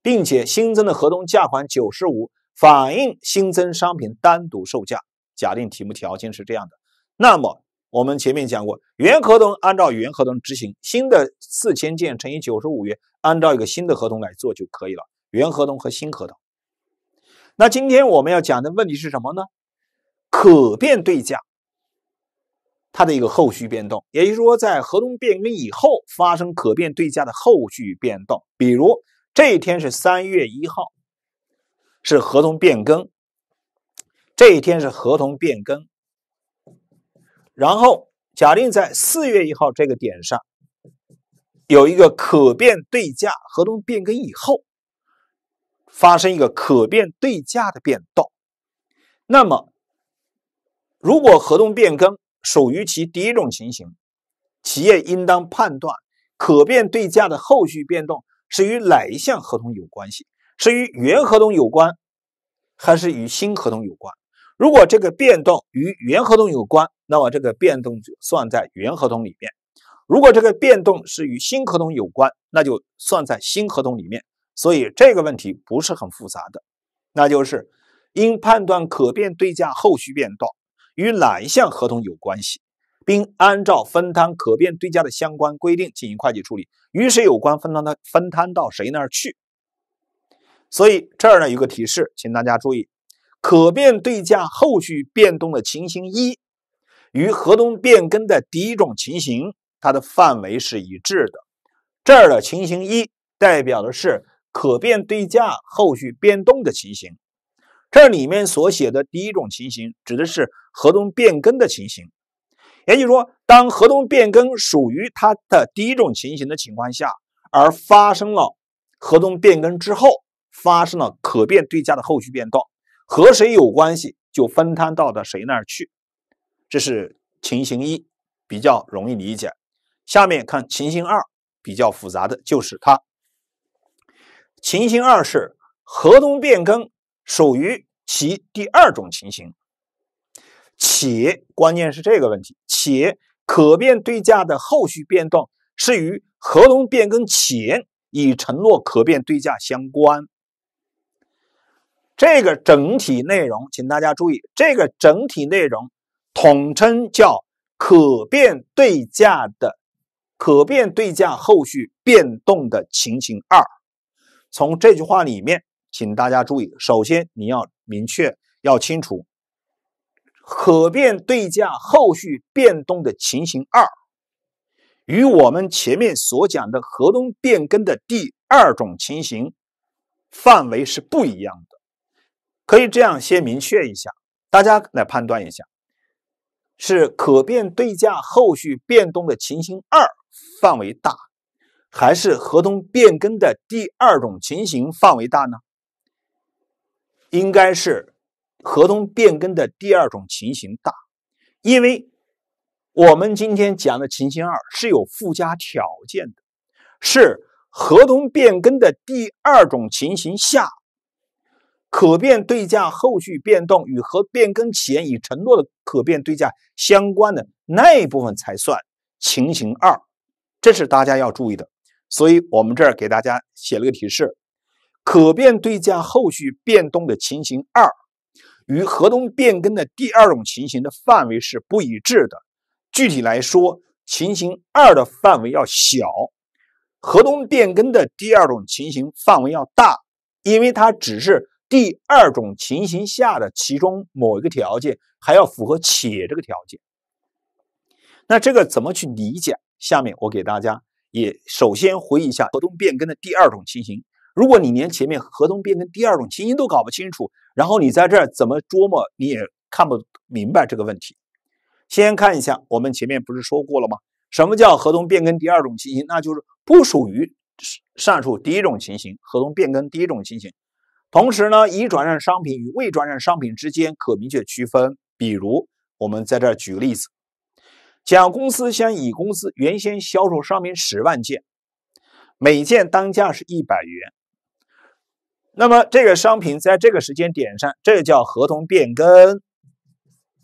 并且新增的合同价款九十五反映新增商品单独售价，假定题目条件是这样的，那么。我们前面讲过，原合同按照原合同执行，新的四千件乘以九十五元，按照一个新的合同来做就可以了。原合同和新合同。那今天我们要讲的问题是什么呢？可变对价它的一个后续变动，也就是说，在合同变更以后发生可变对价的后续变动。比如这一天是三月一号，是合同变更。这一天是合同变更。然后，假定在四月一号这个点上，有一个可变对价合同变更以后，发生一个可变对价的变动。那么，如果合同变更属于其第一种情形，企业应当判断可变对价的后续变动是与哪一项合同有关系，是与原合同有关，还是与新合同有关。如果这个变动与原合同有关，那么这个变动算在原合同里面，如果这个变动是与新合同有关，那就算在新合同里面。所以这个问题不是很复杂的，那就是应判断可变对价后续变动与哪一项合同有关系，并按照分摊可变对价的相关规定进行会计处理。与谁有关分摊的分摊到谁那儿去？所以这儿呢有个提示，请大家注意可变对价后续变动的情形一。与合同变更的第一种情形，它的范围是一致的。这儿的情形一代表的是可变对价后续变动的情形。这里面所写的第一种情形指的是合同变更的情形，也就是说，当合同变更属于它的第一种情形的情况下，而发生了合同变更之后，发生了可变对价的后续变动，和谁有关系，就分摊到的谁那儿去。这是情形一，比较容易理解。下面看情形二，比较复杂的就是它。情形二是合同变更属于其第二种情形，且关键是这个问题，且可变对价的后续变动是与合同变更前已承诺可变对价相关。这个整体内容，请大家注意这个整体内容。统称叫可变对价的可变对价后续变动的情形二，从这句话里面，请大家注意，首先你要明确要清楚，可变对价后续变动的情形二，与我们前面所讲的合同变更的第二种情形范围是不一样的，可以这样先明确一下，大家来判断一下。是可变对价后续变动的情形二范围大，还是合同变更的第二种情形范围大呢？应该是合同变更的第二种情形大，因为我们今天讲的情形二是有附加条件的，是合同变更的第二种情形下。可变对价后续变动与和变更前已承诺的可变对价相关的那一部分才算情形二，这是大家要注意的。所以我们这儿给大家写了个提示：可变对价后续变动的情形二与合同变更的第二种情形的范围是不一致的。具体来说，情形二的范围要小，合同变更的第二种情形范围要大，因为它只是。第二种情形下的其中某一个条件还要符合“且”这个条件，那这个怎么去理解？下面我给大家也首先回忆一下合同变更的第二种情形。如果你连前面合同变更第二种情形都搞不清楚，然后你在这儿怎么琢磨，你也看不明白这个问题。先看一下，我们前面不是说过了吗？什么叫合同变更第二种情形？那就是不属于上述第一种情形，合同变更第一种情形。同时呢，已转让商品与未转让商品之间可明确区分。比如，我们在这儿举个例子：甲公司向乙公司原先销售商品十万件，每件单价是一百元。那么，这个商品在这个时间点上，这叫合同变更。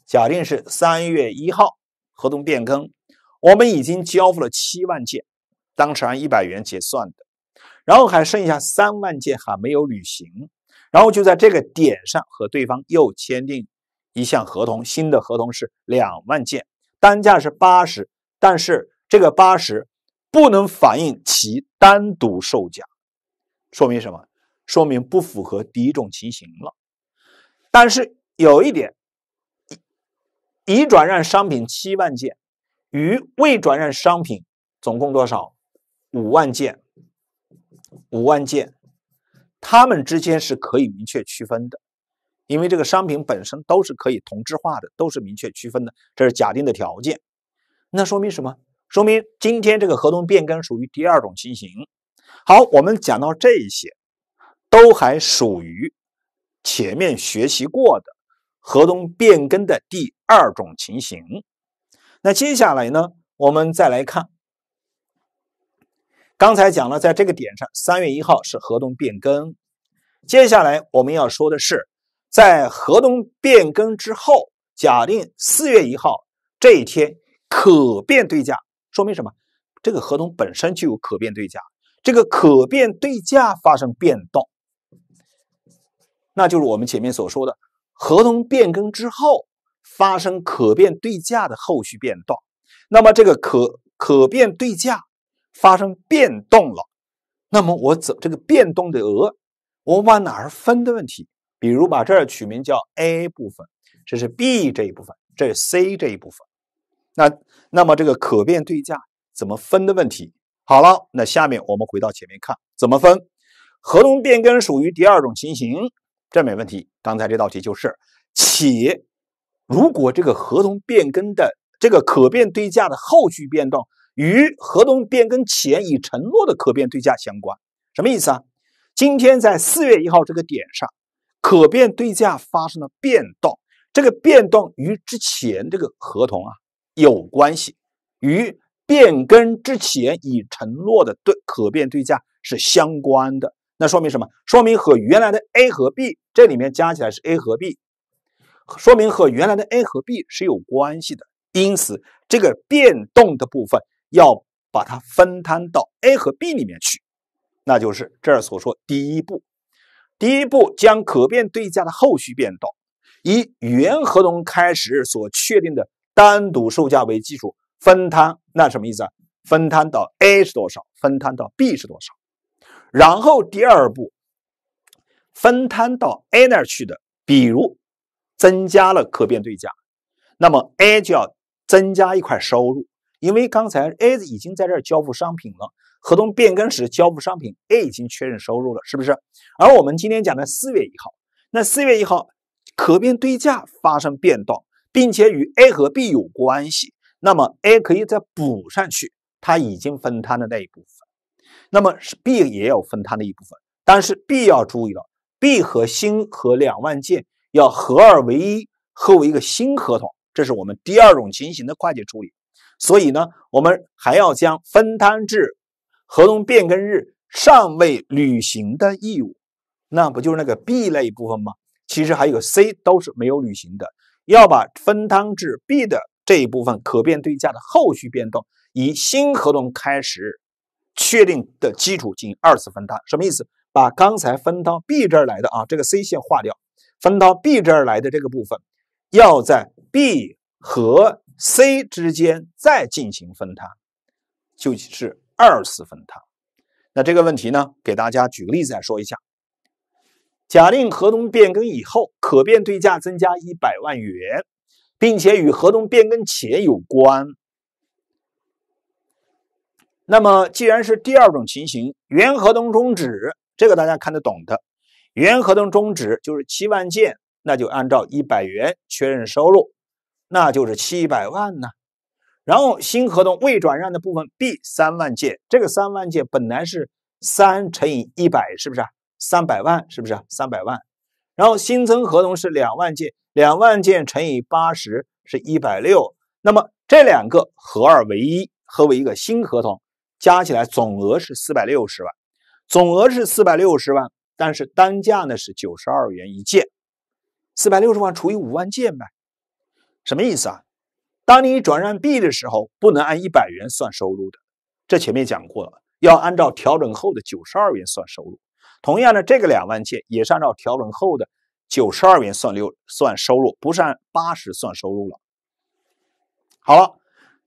假定是三月一号合同变更，我们已经交付了七万件，当时按一百元结算的，然后还剩下三万件还没有履行。然后就在这个点上和对方又签订一项合同，新的合同是两万件，单价是八十，但是这个八十不能反映其单独售价，说明什么？说明不符合第一种情形了。但是有一点，已转让商品七万件，与未转让商品总共多少？五万件，五万件。他们之间是可以明确区分的，因为这个商品本身都是可以同质化的，都是明确区分的。这是假定的条件，那说明什么？说明今天这个合同变更属于第二种情形。好，我们讲到这些，都还属于前面学习过的合同变更的第二种情形。那接下来呢，我们再来看。刚才讲了，在这个点上，三月一号是合同变更。接下来我们要说的是，在合同变更之后，假定四月一号这一天可变对价，说明什么？这个合同本身就有可变对价，这个可变对价发生变动，那就是我们前面所说的合同变更之后发生可变对价的后续变动。那么这个可可变对价。发生变动了，那么我怎这个变动的额，我往哪儿分的问题？比如把这儿取名叫 A 部分，这是 B 这一部分，这是 C 这一部分。那那么这个可变对价怎么分的问题？好了，那下面我们回到前面看怎么分。合同变更属于第二种情形，这没问题。刚才这道题就是，且如果这个合同变更的这个可变对价的后续变动。与合同变更前已承诺的可变对价相关，什么意思啊？今天在四月一号这个点上，可变对价发生了变动，这个变动与之前这个合同啊有关系，与变更之前已承诺的对可变对价是相关的。那说明什么？说明和原来的 A 和 B 这里面加起来是 A 和 B，说明和原来的 A 和 B 是有关系的。因此，这个变动的部分。要把它分摊到 A 和 B 里面去，那就是这儿所说第一步。第一步将可变对价的后续变动，以原合同开始所确定的单独售价为基础分摊，那什么意思啊？分摊到 A 是多少？分摊到 B 是多少？然后第二步，分摊到 A 那儿去的，比如增加了可变对价，那么 A 就要增加一块收入。因为刚才 A 已经在这儿交付商品了，合同变更时交付商品，A 已经确认收入了，是不是？而我们今天讲的四月一号，那四月一号可变对价发生变动，并且与 A 和 B 有关系，那么 A 可以再补上去，它已经分摊的那一部分，那么是 B 也有分摊的一部分，但是 B 要注意了，B 和新和两万件要合二为一，合为一个新合同，这是我们第二种情形的会计处理。所以呢，我们还要将分摊至合同变更日尚未履行的义务，那不就是那个 B 类部分吗？其实还有 C 都是没有履行的，要把分摊至 B 的这一部分可变对价的后续变动，以新合同开始确定的基础进行二次分摊。什么意思？把刚才分到 B 这儿来的啊，这个 C 线划掉，分到 B 这儿来的这个部分，要在 B 和。C 之间再进行分摊，就是二次分摊。那这个问题呢，给大家举个例子来说一下。假定合同变更以后，可变对价增加一百万元，并且与合同变更前有关。那么，既然是第二种情形，原合同终止，这个大家看得懂的。原合同终止就是七万件，那就按照一百元确认收入。那就是七百万呢，然后新合同未转让的部分 B 三万件，这个三万件本来是三乘以一百，是不是三百万，是不是？三百万，然后新增合同是两万件，两万件乘以八十是一百六，那么这两个合二为一，合为一个新合同，加起来总额是四百六十万，总额是四百六十万，但是单价呢是九十二元一件，四百六十万除以五万件呗。什么意思啊？当你转让 B 的时候，不能按一百元算收入的，这前面讲过了，要按照调整后的九十二元算收入。同样的，这个两万件也是按照调整后的九十二元算流算收入，不是按八十算收入了。好了，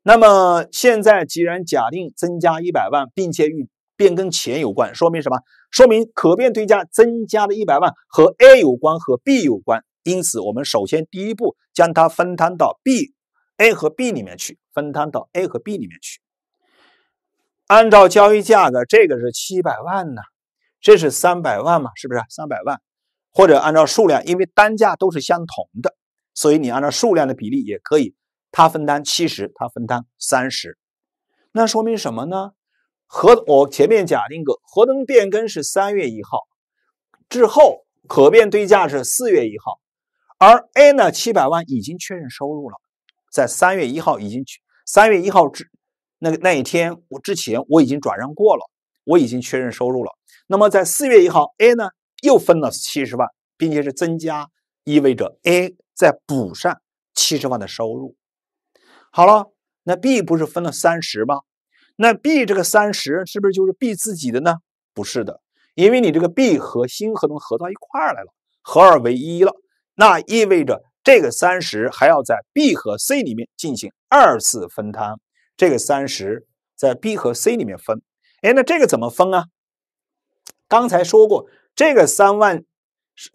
那么现在既然假定增加一百万，并且与变更前有关，说明什么？说明可变对价增加的一百万和 A 有关，和 B 有关。因此，我们首先第一步将它分摊到 B、A 和 B 里面去，分摊到 A 和 B 里面去。按照交易价格，这个是七百万呢，这是三百万嘛，是不是三百万？或者按照数量，因为单价都是相同的，所以你按照数量的比例也可以。它分担七十，它分担三十。那说明什么呢？合我前面假定个合同变更是三月一号之后，可变对价是四月一号。而 A 呢，七百万已经确认收入了，在三月一号已经，三月一号之那个那一天，我之前我已经转让过了，我已经确认收入了。那么在四月一号，A 呢又分了七十万，并且是增加，意味着 A 在补上七十万的收入。好了，那 B 不是分了三十吗？那 B 这个三十是不是就是 B 自己的呢？不是的，因为你这个 B 和新合同合到一块儿来了，合二为一了。那意味着这个三十还要在 B 和 C 里面进行二次分摊，这个三十在 B 和 C 里面分。哎，那这个怎么分啊？刚才说过，这个三万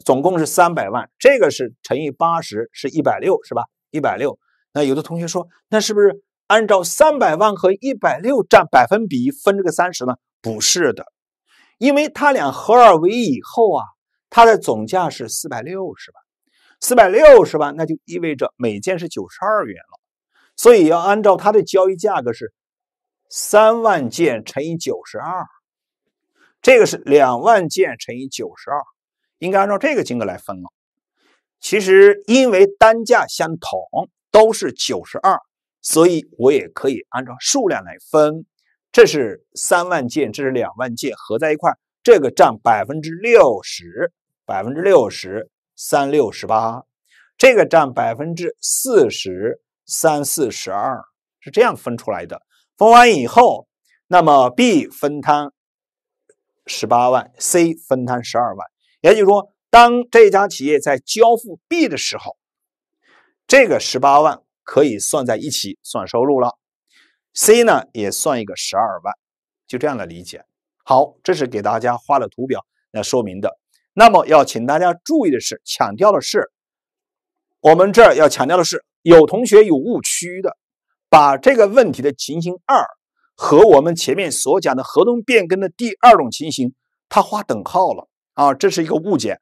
总共是三百万，这个是乘以八十是一百六，是吧？一百六。那有的同学说，那是不是按照三百万和一百六占百分比分这个三十呢？不是的，因为它俩合二为一以后啊，它的总价是四百六，是吧？四百六十万，那就意味着每件是九十二元了，所以要按照它的交易价格是三万件乘以九十二，这个是两万件乘以九十二，应该按照这个金额来分了。其实因为单价相同，都是九十二，所以我也可以按照数量来分。这是三万件，这是两万件，合在一块，这个占百分之六十，百分之六十。三六十八，这个占百分之四十三，四十二是这样分出来的。分完以后，那么 B 分摊十八万，C 分摊十二万。也就是说，当这家企业在交付 B 的时候，这个十八万可以算在一起算收入了。C 呢，也算一个十二万，就这样来理解。好，这是给大家画了图表来说明的。那么要请大家注意的是，强调的是，我们这儿要强调的是，有同学有误区的，把这个问题的情形二和我们前面所讲的合同变更的第二种情形，它画等号了啊，这是一个误解。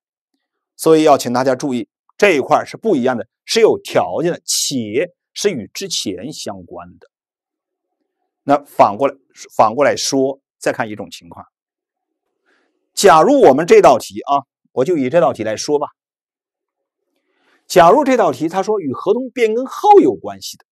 所以要请大家注意这一块是不一样的，是有条件的，且是与之前相关的。那反过来，反过来说，再看一种情况。假如我们这道题啊，我就以这道题来说吧。假如这道题他说与合同变更后有关系的，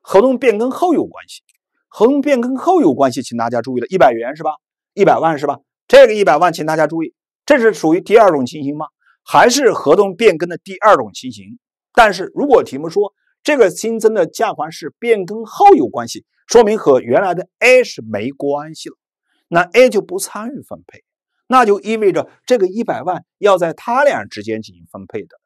合同变更后有关系，合同变更后有关系，请大家注意了，一百元是吧？一百万是吧？这个一百万，请大家注意，这是属于第二种情形吗？还是合同变更的第二种情形？但是如果题目说这个新增的价款是变更后有关系，说明和原来的 A 是没关系了。那 A 就不参与分配，那就意味着这个一百万要在他俩之间进行分配的，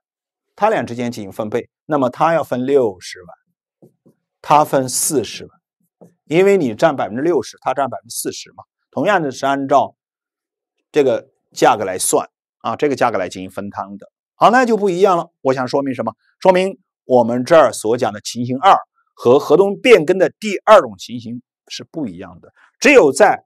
他俩之间进行分配，那么他要分六十万，他分四十万，因为你占百分之六十，他占百分之四十嘛。同样的是按照这个价格来算啊，这个价格来进行分摊的。好，那就不一样了。我想说明什么？说明我们这儿所讲的情形二和合同变更的第二种情形是不一样的，只有在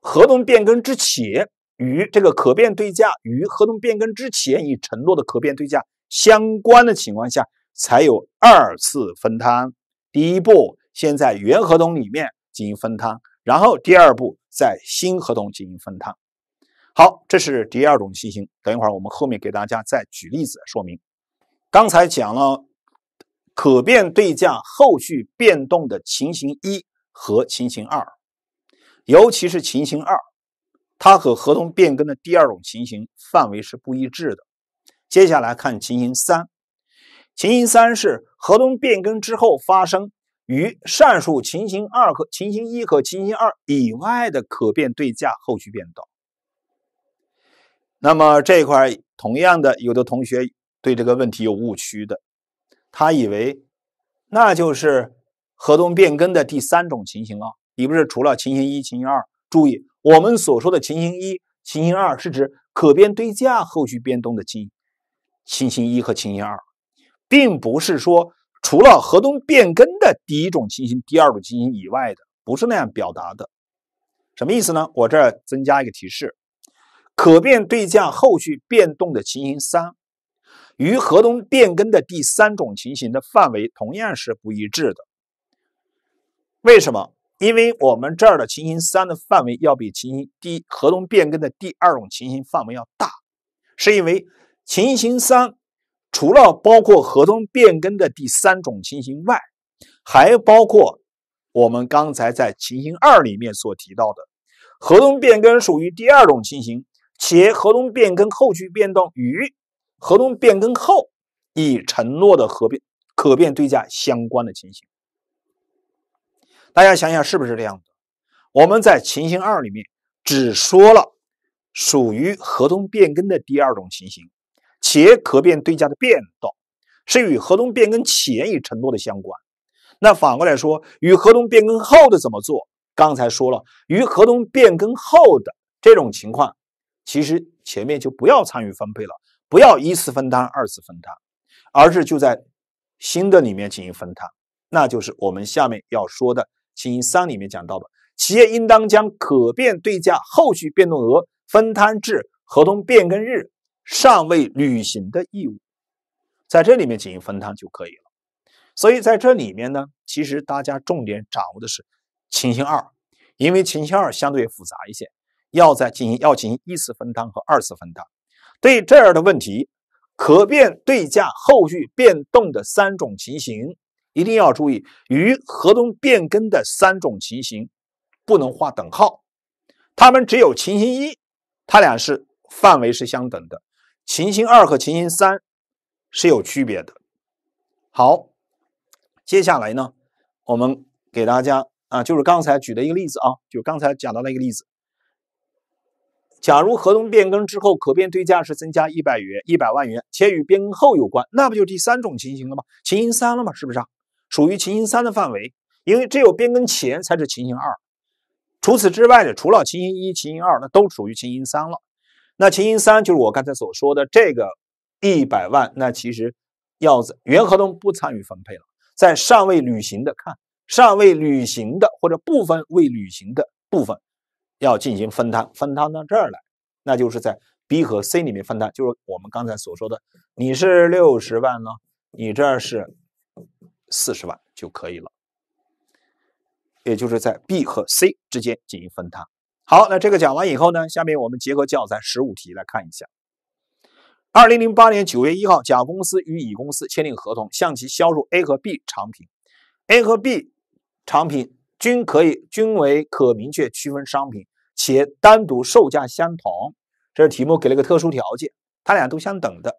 合同变更之前与这个可变对价与合同变更之前已承诺的可变对价相关的情况下，才有二次分摊。第一步，先在原合同里面进行分摊，然后第二步在新合同进行分摊。好，这是第二种情形。等一会儿我们后面给大家再举例子说明。刚才讲了可变对价后续变动的情形一和情形二。尤其是情形二，它和合同变更的第二种情形范围是不一致的。接下来看情形三，情形三是合同变更之后发生与上述情形二和情形一和情形二以外的可变对价后续变动。那么这一块，同样的，有的同学对这个问题有误区的，他以为那就是合同变更的第三种情形了。你不是除了情形一、情形二。注意，我们所说的情形一、情形二是指可变对价后续变动的情形。情形一和情形二，并不是说除了合同变更的第一种情形、第二种情形以外的，不是那样表达的。什么意思呢？我这儿增加一个提示：可变对价后续变动的情形三，与合同变更的第三种情形的范围同样是不一致的。为什么？因为我们这儿的情形三的范围要比情形第一合同变更的第二种情形范围要大，是因为情形三除了包括合同变更的第三种情形外，还包括我们刚才在情形二里面所提到的合同变更属于第二种情形，且合同变更后续变动与合同变更后已承诺的合并可变对价相关的情形。大家想想是不是这样的？我们在情形二里面只说了属于合同变更的第二种情形，且可变对价的变动是与合同变更前已承诺的相关。那反过来说，与合同变更后的怎么做？刚才说了，与合同变更后的这种情况，其实前面就不要参与分配了，不要一次分摊、二次分摊，而是就在新的里面进行分摊。那就是我们下面要说的。情形三里面讲到的，企业应当将可变对价后续变动额分摊至合同变更日尚未履行的义务，在这里面进行分摊就可以了。所以在这里面呢，其实大家重点掌握的是情形二，因为情形二相对复杂一些，要在进行要进行一次分摊和二次分摊。对这样的问题，可变对价后续变动的三种情形。一定要注意，与合同变更的三种情形不能划等号，它们只有情形一，它俩是范围是相等的，情形二和情形三是有区别的。好，接下来呢，我们给大家啊，就是刚才举的一个例子啊，就刚才讲到那个例子，假如合同变更之后可变对价是增加一百元、一百万元，且与变更后有关，那不就第三种情形了吗？情形三了吗？是不是啊？属于情形三的范围，因为只有变更前才是情形二。除此之外的，除了情形一、情形二，那都属于情形三了。那情形三就是我刚才所说的这个一百万。那其实要在原合同不参与分配了，在尚未履行的看，尚未履行的或者部分未履行的部分，要进行分摊，分摊到这儿来，那就是在 B 和 C 里面分摊，就是我们刚才所说的，你是六十万呢，你这是。四十万就可以了，也就是在 B 和 C 之间进行分摊。好，那这个讲完以后呢，下面我们结合教材十五题来看一下。二零零八年九月一号，甲公司与乙公司签订合同，向其销售 A 和 B 产品，A 和 B 产品均可以均为可明确区分商品，且单独售价相同。这是题目给了个特殊条件，它俩都相等的，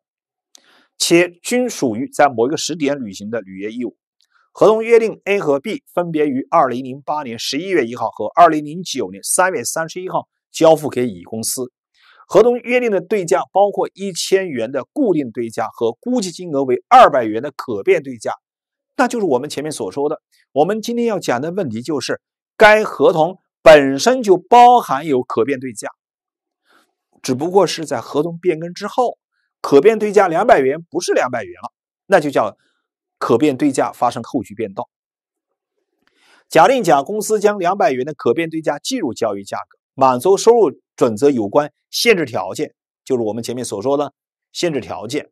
且均属于在某一个时点履行的履约义务。合同约定，A 和 B 分别于二零零八年十一月一号和二零零九年三月三十一号交付给乙公司。合同约定的对价包括一千元的固定对价和估计金额为二百元的可变对价。那就是我们前面所说的。我们今天要讲的问题就是，该合同本身就包含有可变对价，只不过是在合同变更之后，可变对价两百元不是两百元了，那就叫。可变对价发生后续变动。假定甲公司将两百元的可变对价计入交易价格，满足收入准则有关限制条件，就是我们前面所说的限制条件。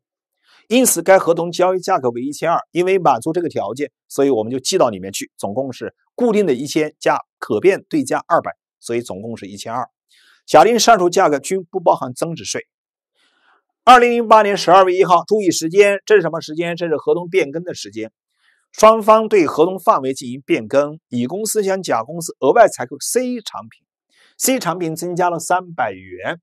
因此，该合同交易价格为一千二，因为满足这个条件，所以我们就记到里面去，总共是固定的一千加可变对价二百，所以总共是一千二。假定上述价格均不包含增值税。二零零八年十二月一号，注意时间，这是什么时间？这是合同变更的时间。双方对合同范围进行变更，乙公司向甲公司额外采购 C 产品，C 产品增加了三百元，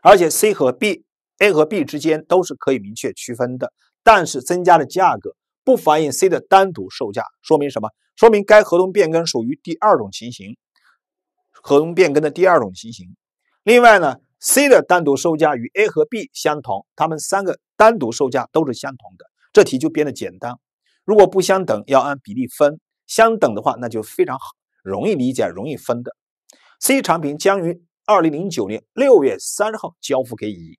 而且 C 和 B、A 和 B 之间都是可以明确区分的，但是增加的价格不反映 C 的单独售价，说明什么？说明该合同变更属于第二种情形，合同变更的第二种情形。另外呢？C 的单独售价与 A 和 B 相同，它们三个单独售价都是相同的，这题就变得简单。如果不相等，要按比例分；相等的话，那就非常好，容易理解，容易分的。C 产品将于二零零九年六月三十号交付给乙。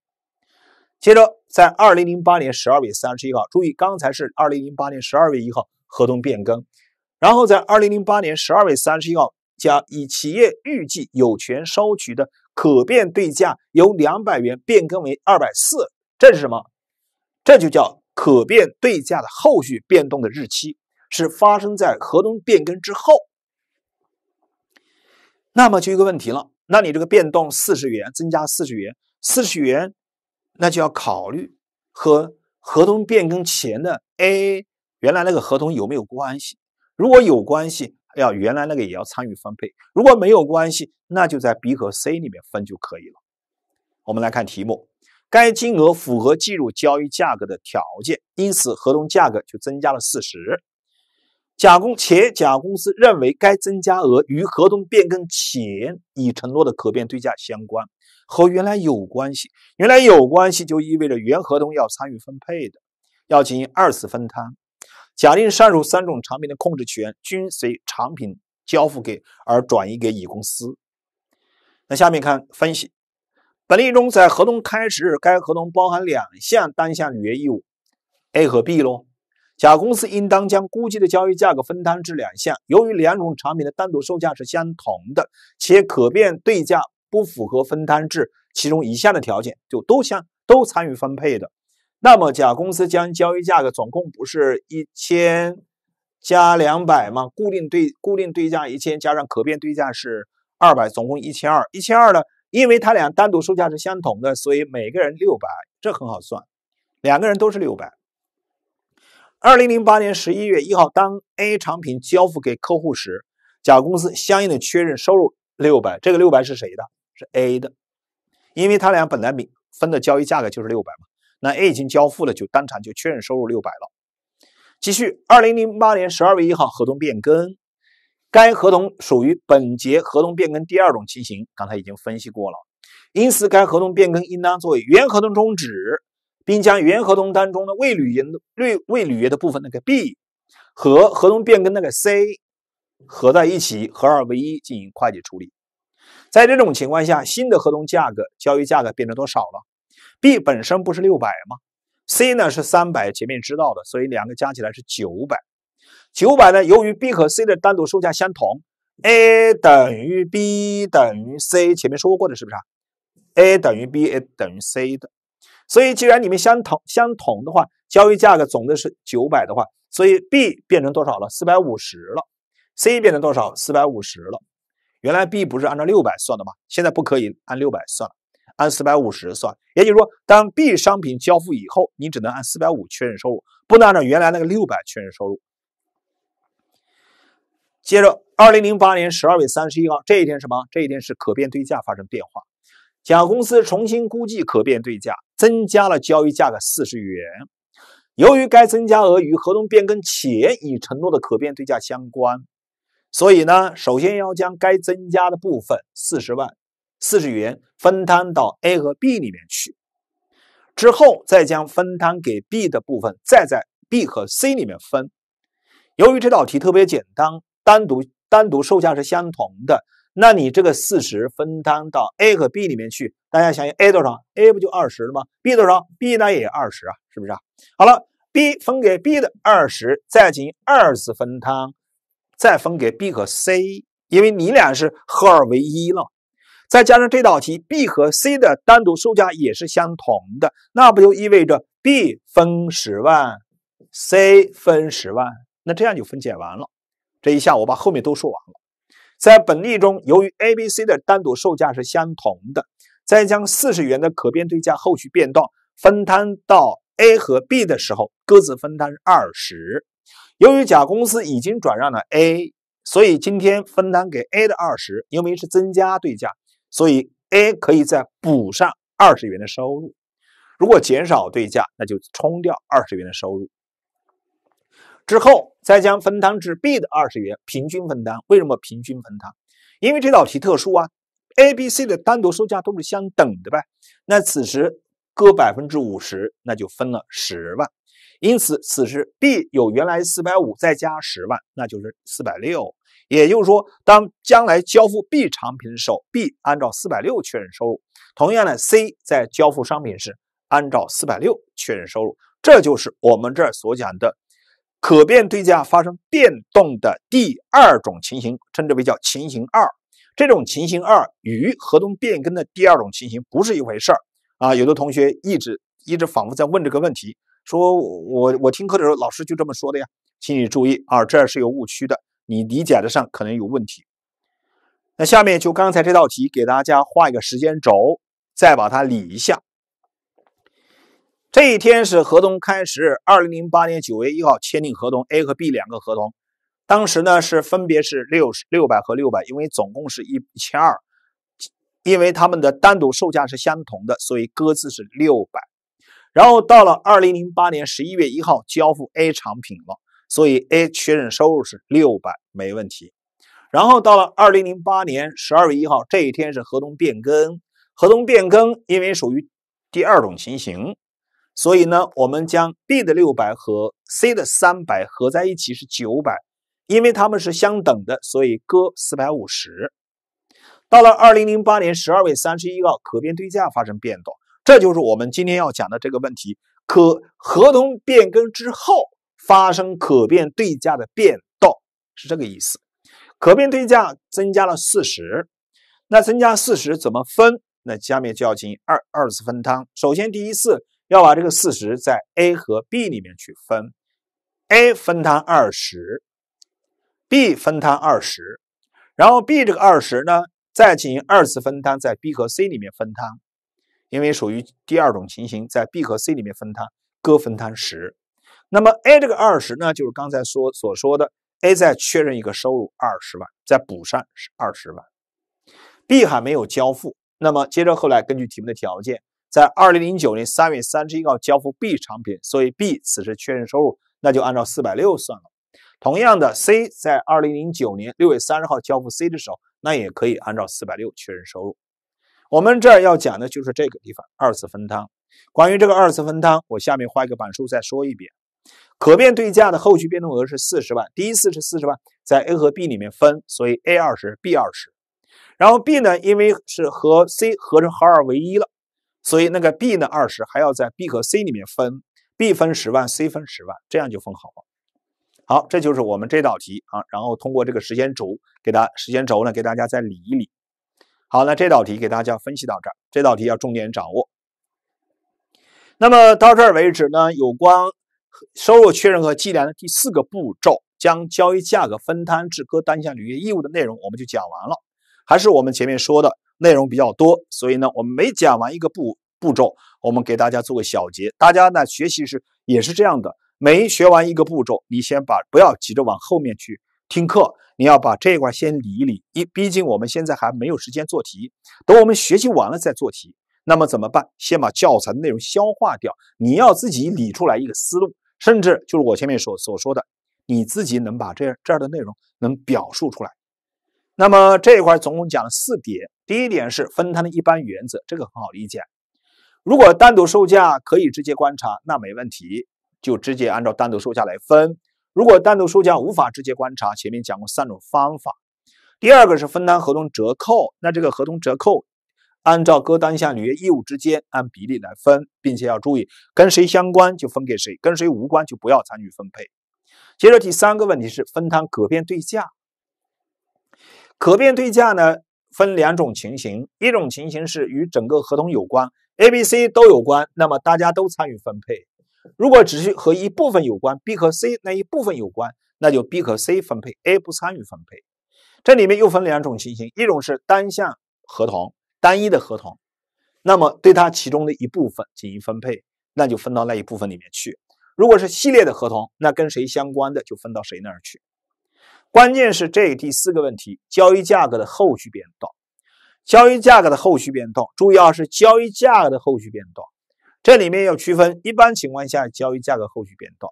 接着，在二零零八年十二月三十一号，注意刚才是二零零八年十二月一号合同变更，然后在二零零八年十二月三十一号，甲乙企业预计有权收取的。可变对价由两百元变更为二百四，这是什么？这就叫可变对价的后续变动的日期是发生在合同变更之后。那么就一个问题了，那你这个变动四十元，增加四十元，四十元，那就要考虑和合同变更前的 A 原来那个合同有没有关系？如果有关系。要原来那个也要参与分配，如果没有关系，那就在 B 和 C 里面分就可以了。我们来看题目，该金额符合计入交易价格的条件，因此合同价格就增加了四十。甲公且甲公司认为该增加额与合同变更前已承诺的可变对价相关，和原来有关系。原来有关系就意味着原合同要参与分配的，要进行二次分摊。假定上述三种产品的控制权均随产品交付给而转移给乙公司，那下面看分析。本例中，在合同开始日，该合同包含两项单项履约义务，A 和 B 咯。甲公司应当将估计的交易价格分摊至两项。由于两种产品的单独售价是相同的，且可变对价不符合分摊制其中以下的条件，就都相都参与分配的。那么，甲公司将交易价格总共不是一千加两百吗？固定对固定对价一千，加上可变对价是二百，总共一千二。一千二呢？因为它俩单独售价是相同的，所以每个人六百，这很好算，两个人都是六百。二零零八年十一月一号，当 A 产品交付给客户时，甲公司相应的确认收入六百。这个六百是谁的？是 A 的，因为它俩本来比分的交易价格就是六百嘛。那 A 已经交付了，就当场就确认收入六百了。继续，二零零八年十二月一号合同变更，该合同属于本节合同变更第二种情形，刚才已经分析过了。因此，该合同变更应当作为原合同终止，并将原合同当中的未履行、未未履约的部分那个 B 和合同变更那个 C 合在一起，合二为一进行会计处理。在这种情况下，新的合同价格、交易价格变成多少了？b 本身不是六百吗？c 呢是三百，前面知道的，所以两个加起来是九百。九百呢，由于 b 和 c 的单独售价相同，a 等于 b 等于 c，前面说过的是不是？a 等于 b，a 等于 c 的，所以既然你们相同相同的话，交易价格总的是九百的话，所以 b 变成多少了？四百五十了。c 变成多少？四百五十了。原来 b 不是按照六百算的吗？现在不可以按六百算了。按四百五十算，也就是说，当 B 商品交付以后，你只能按四百五确认收入，不能按照原来那个六百确认收入。接着，二零零八年十二月三十一号这一天，什么？这一天是可变对价发生变化，甲公司重新估计可变对价，增加了交易价格四十元。由于该增加额与合同变更前已承诺的可变对价相关，所以呢，首先要将该增加的部分四十万。四十元分摊到 A 和 B 里面去，之后再将分摊给 B 的部分再在 B 和 C 里面分。由于这道题特别简单，单独单独售价是相同的，那你这个四十分摊到 A 和 B 里面去，大家想想 A 多少？A 不就二十了吗？B 多少？B 呢也二十啊，是不是啊？好了，B 分给 B 的二十再进行二次分摊，再分给 B 和 C，因为你俩是合二为一了。再加上这道题，B 和 C 的单独售价也是相同的，那不就意味着 B 分十万，C 分十万？那这样就分解完了。这一下我把后面都说完了。在本例中，由于 A、B、C 的单独售价是相同的，再将四十元的可变对价后续变动分摊到 A 和 B 的时候，各自分摊二十。由于甲公司已经转让了 A，所以今天分摊给 A 的二十，因为是增加对价。所以 A 可以再补上二十元的收入，如果减少对价，那就冲掉二十元的收入。之后再将分摊至 B 的二十元平均分摊。为什么平均分摊？因为这道题特殊啊，A、B、C 的单独售价都是相等的呗。那此时各百分之五十，那就分了十万。因此此时 B 有原来四百五再加十万，那就是四百六。也就是说，当将来交付 B 产品的时，B 候按照四百六确认收入。同样呢，C 在交付商品时按照四百六确认收入。这就是我们这儿所讲的可变对价发生变动的第二种情形，称之为叫情形二。这种情形二与合同变更的第二种情形不是一回事儿啊。有的同学一直一直仿佛在问这个问题，说我我听课的时候老师就这么说的呀，请你注意啊，这是有误区的。你理解的上可能有问题。那下面就刚才这道题给大家画一个时间轴，再把它理一下。这一天是合同开始二零零八年九月一号签订合同 A 和 B 两个合同，当时呢是分别是六十六百和六百，因为总共是一千二，因为他们的单独售价是相同的，所以各自是六百。然后到了二零零八年十一月一号交付 A 产品了。所以 A 确认收入是六百，没问题。然后到了二零零八年十二月一号这一天是合同变更，合同变更因为属于第二种情形，所以呢我们将 B 的六百和 C 的三百合在一起是九百，因为它们是相等的，所以各四百五十。到了二零零八年十二月三十一号，可变对价发生变动，这就是我们今天要讲的这个问题。可合同变更之后。发生可变对价的变道是这个意思，可变对价增加了四十，那增加四十怎么分？那下面就要进行二二次分摊。首先第一次要把这个四十在 A 和 B 里面去分，A 分摊二十，B 分摊二十，然后 B 这个二十呢再进行二次分摊，在 B 和 C 里面分摊，因为属于第二种情形，在 B 和 C 里面分摊各分摊十。那么 A 这个二十呢，就是刚才说所说的，A 再确认一个收入二十万，再补上是二十万。B 还没有交付，那么接着后来根据题目的条件，在二零零九年三月三十一号交付 B 产品，所以 B 此时确认收入，那就按照四百六算了。同样的，C 在二零零九年六月三十号交付 C 的时候，那也可以按照四百六确认收入。我们这儿要讲的就是这个地方二次分摊。关于这个二次分摊，我下面画一个板书再说一遍。可变对价的后续变动额是四十万，第一次是四十万，在 A 和 B 里面分，所以 A 二十，B 二十。然后 B 呢，因为是和 C 合成合二为一了，所以那个 B 呢二十还要在 B 和 C 里面分，B 分十万，C 分十万，这样就分好了。好，这就是我们这道题啊。然后通过这个时间轴，给大时间轴呢给大家再理一理。好，那这道题给大家分析到这儿，这道题要重点掌握。那么到这儿为止呢，有关。收入确认和计量的第四个步骤，将交易价格分摊至各单项履约义务的内容，我们就讲完了。还是我们前面说的内容比较多，所以呢，我们每讲完一个步步骤，我们给大家做个小结。大家呢学习是也是这样的，每学完一个步骤，你先把不要急着往后面去听课，你要把这一块先理一理。一毕竟我们现在还没有时间做题，等我们学习完了再做题。那么怎么办？先把教材内容消化掉，你要自己理出来一个思路。甚至就是我前面所所说的，你自己能把这这样的内容能表述出来。那么这一块总共讲了四点，第一点是分摊的一般原则，这个很好理解。如果单独售价可以直接观察，那没问题，就直接按照单独售价来分。如果单独售价无法直接观察，前面讲过三种方法。第二个是分摊合同折扣，那这个合同折扣。按照各单项履约义务之间按比例来分，并且要注意跟谁相关就分给谁，跟谁无关就不要参与分配。接着第三个问题是分摊可变对价。可变对价呢分两种情形，一种情形是与整个合同有关，A、B、C 都有关，那么大家都参与分配。如果只是和一部分有关，B 和 C 那一部分有关，那就 B 和 C 分配，A 不参与分配。这里面又分两种情形，一种是单项合同。单一的合同，那么对它其中的一部分进行分配，那就分到那一部分里面去。如果是系列的合同，那跟谁相关的就分到谁那儿去。关键是这第四个问题：交易价格的后续变动。交易价格的后续变动，注意啊，是交易价格的后续变动。这里面要区分，一般情况下交易价格后续变动，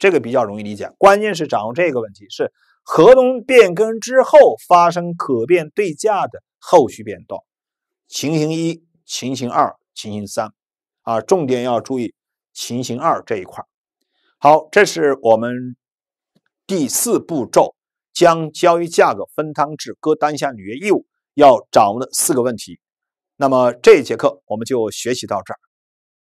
这个比较容易理解。关键是掌握这个问题：是合同变更之后发生可变对价的后续变动。情形一、情形二、情形三，啊，重点要注意情形二这一块。好，这是我们第四步骤，将交易价格分摊至各单项履约义务要掌握的四个问题。那么这节课我们就学习到这儿。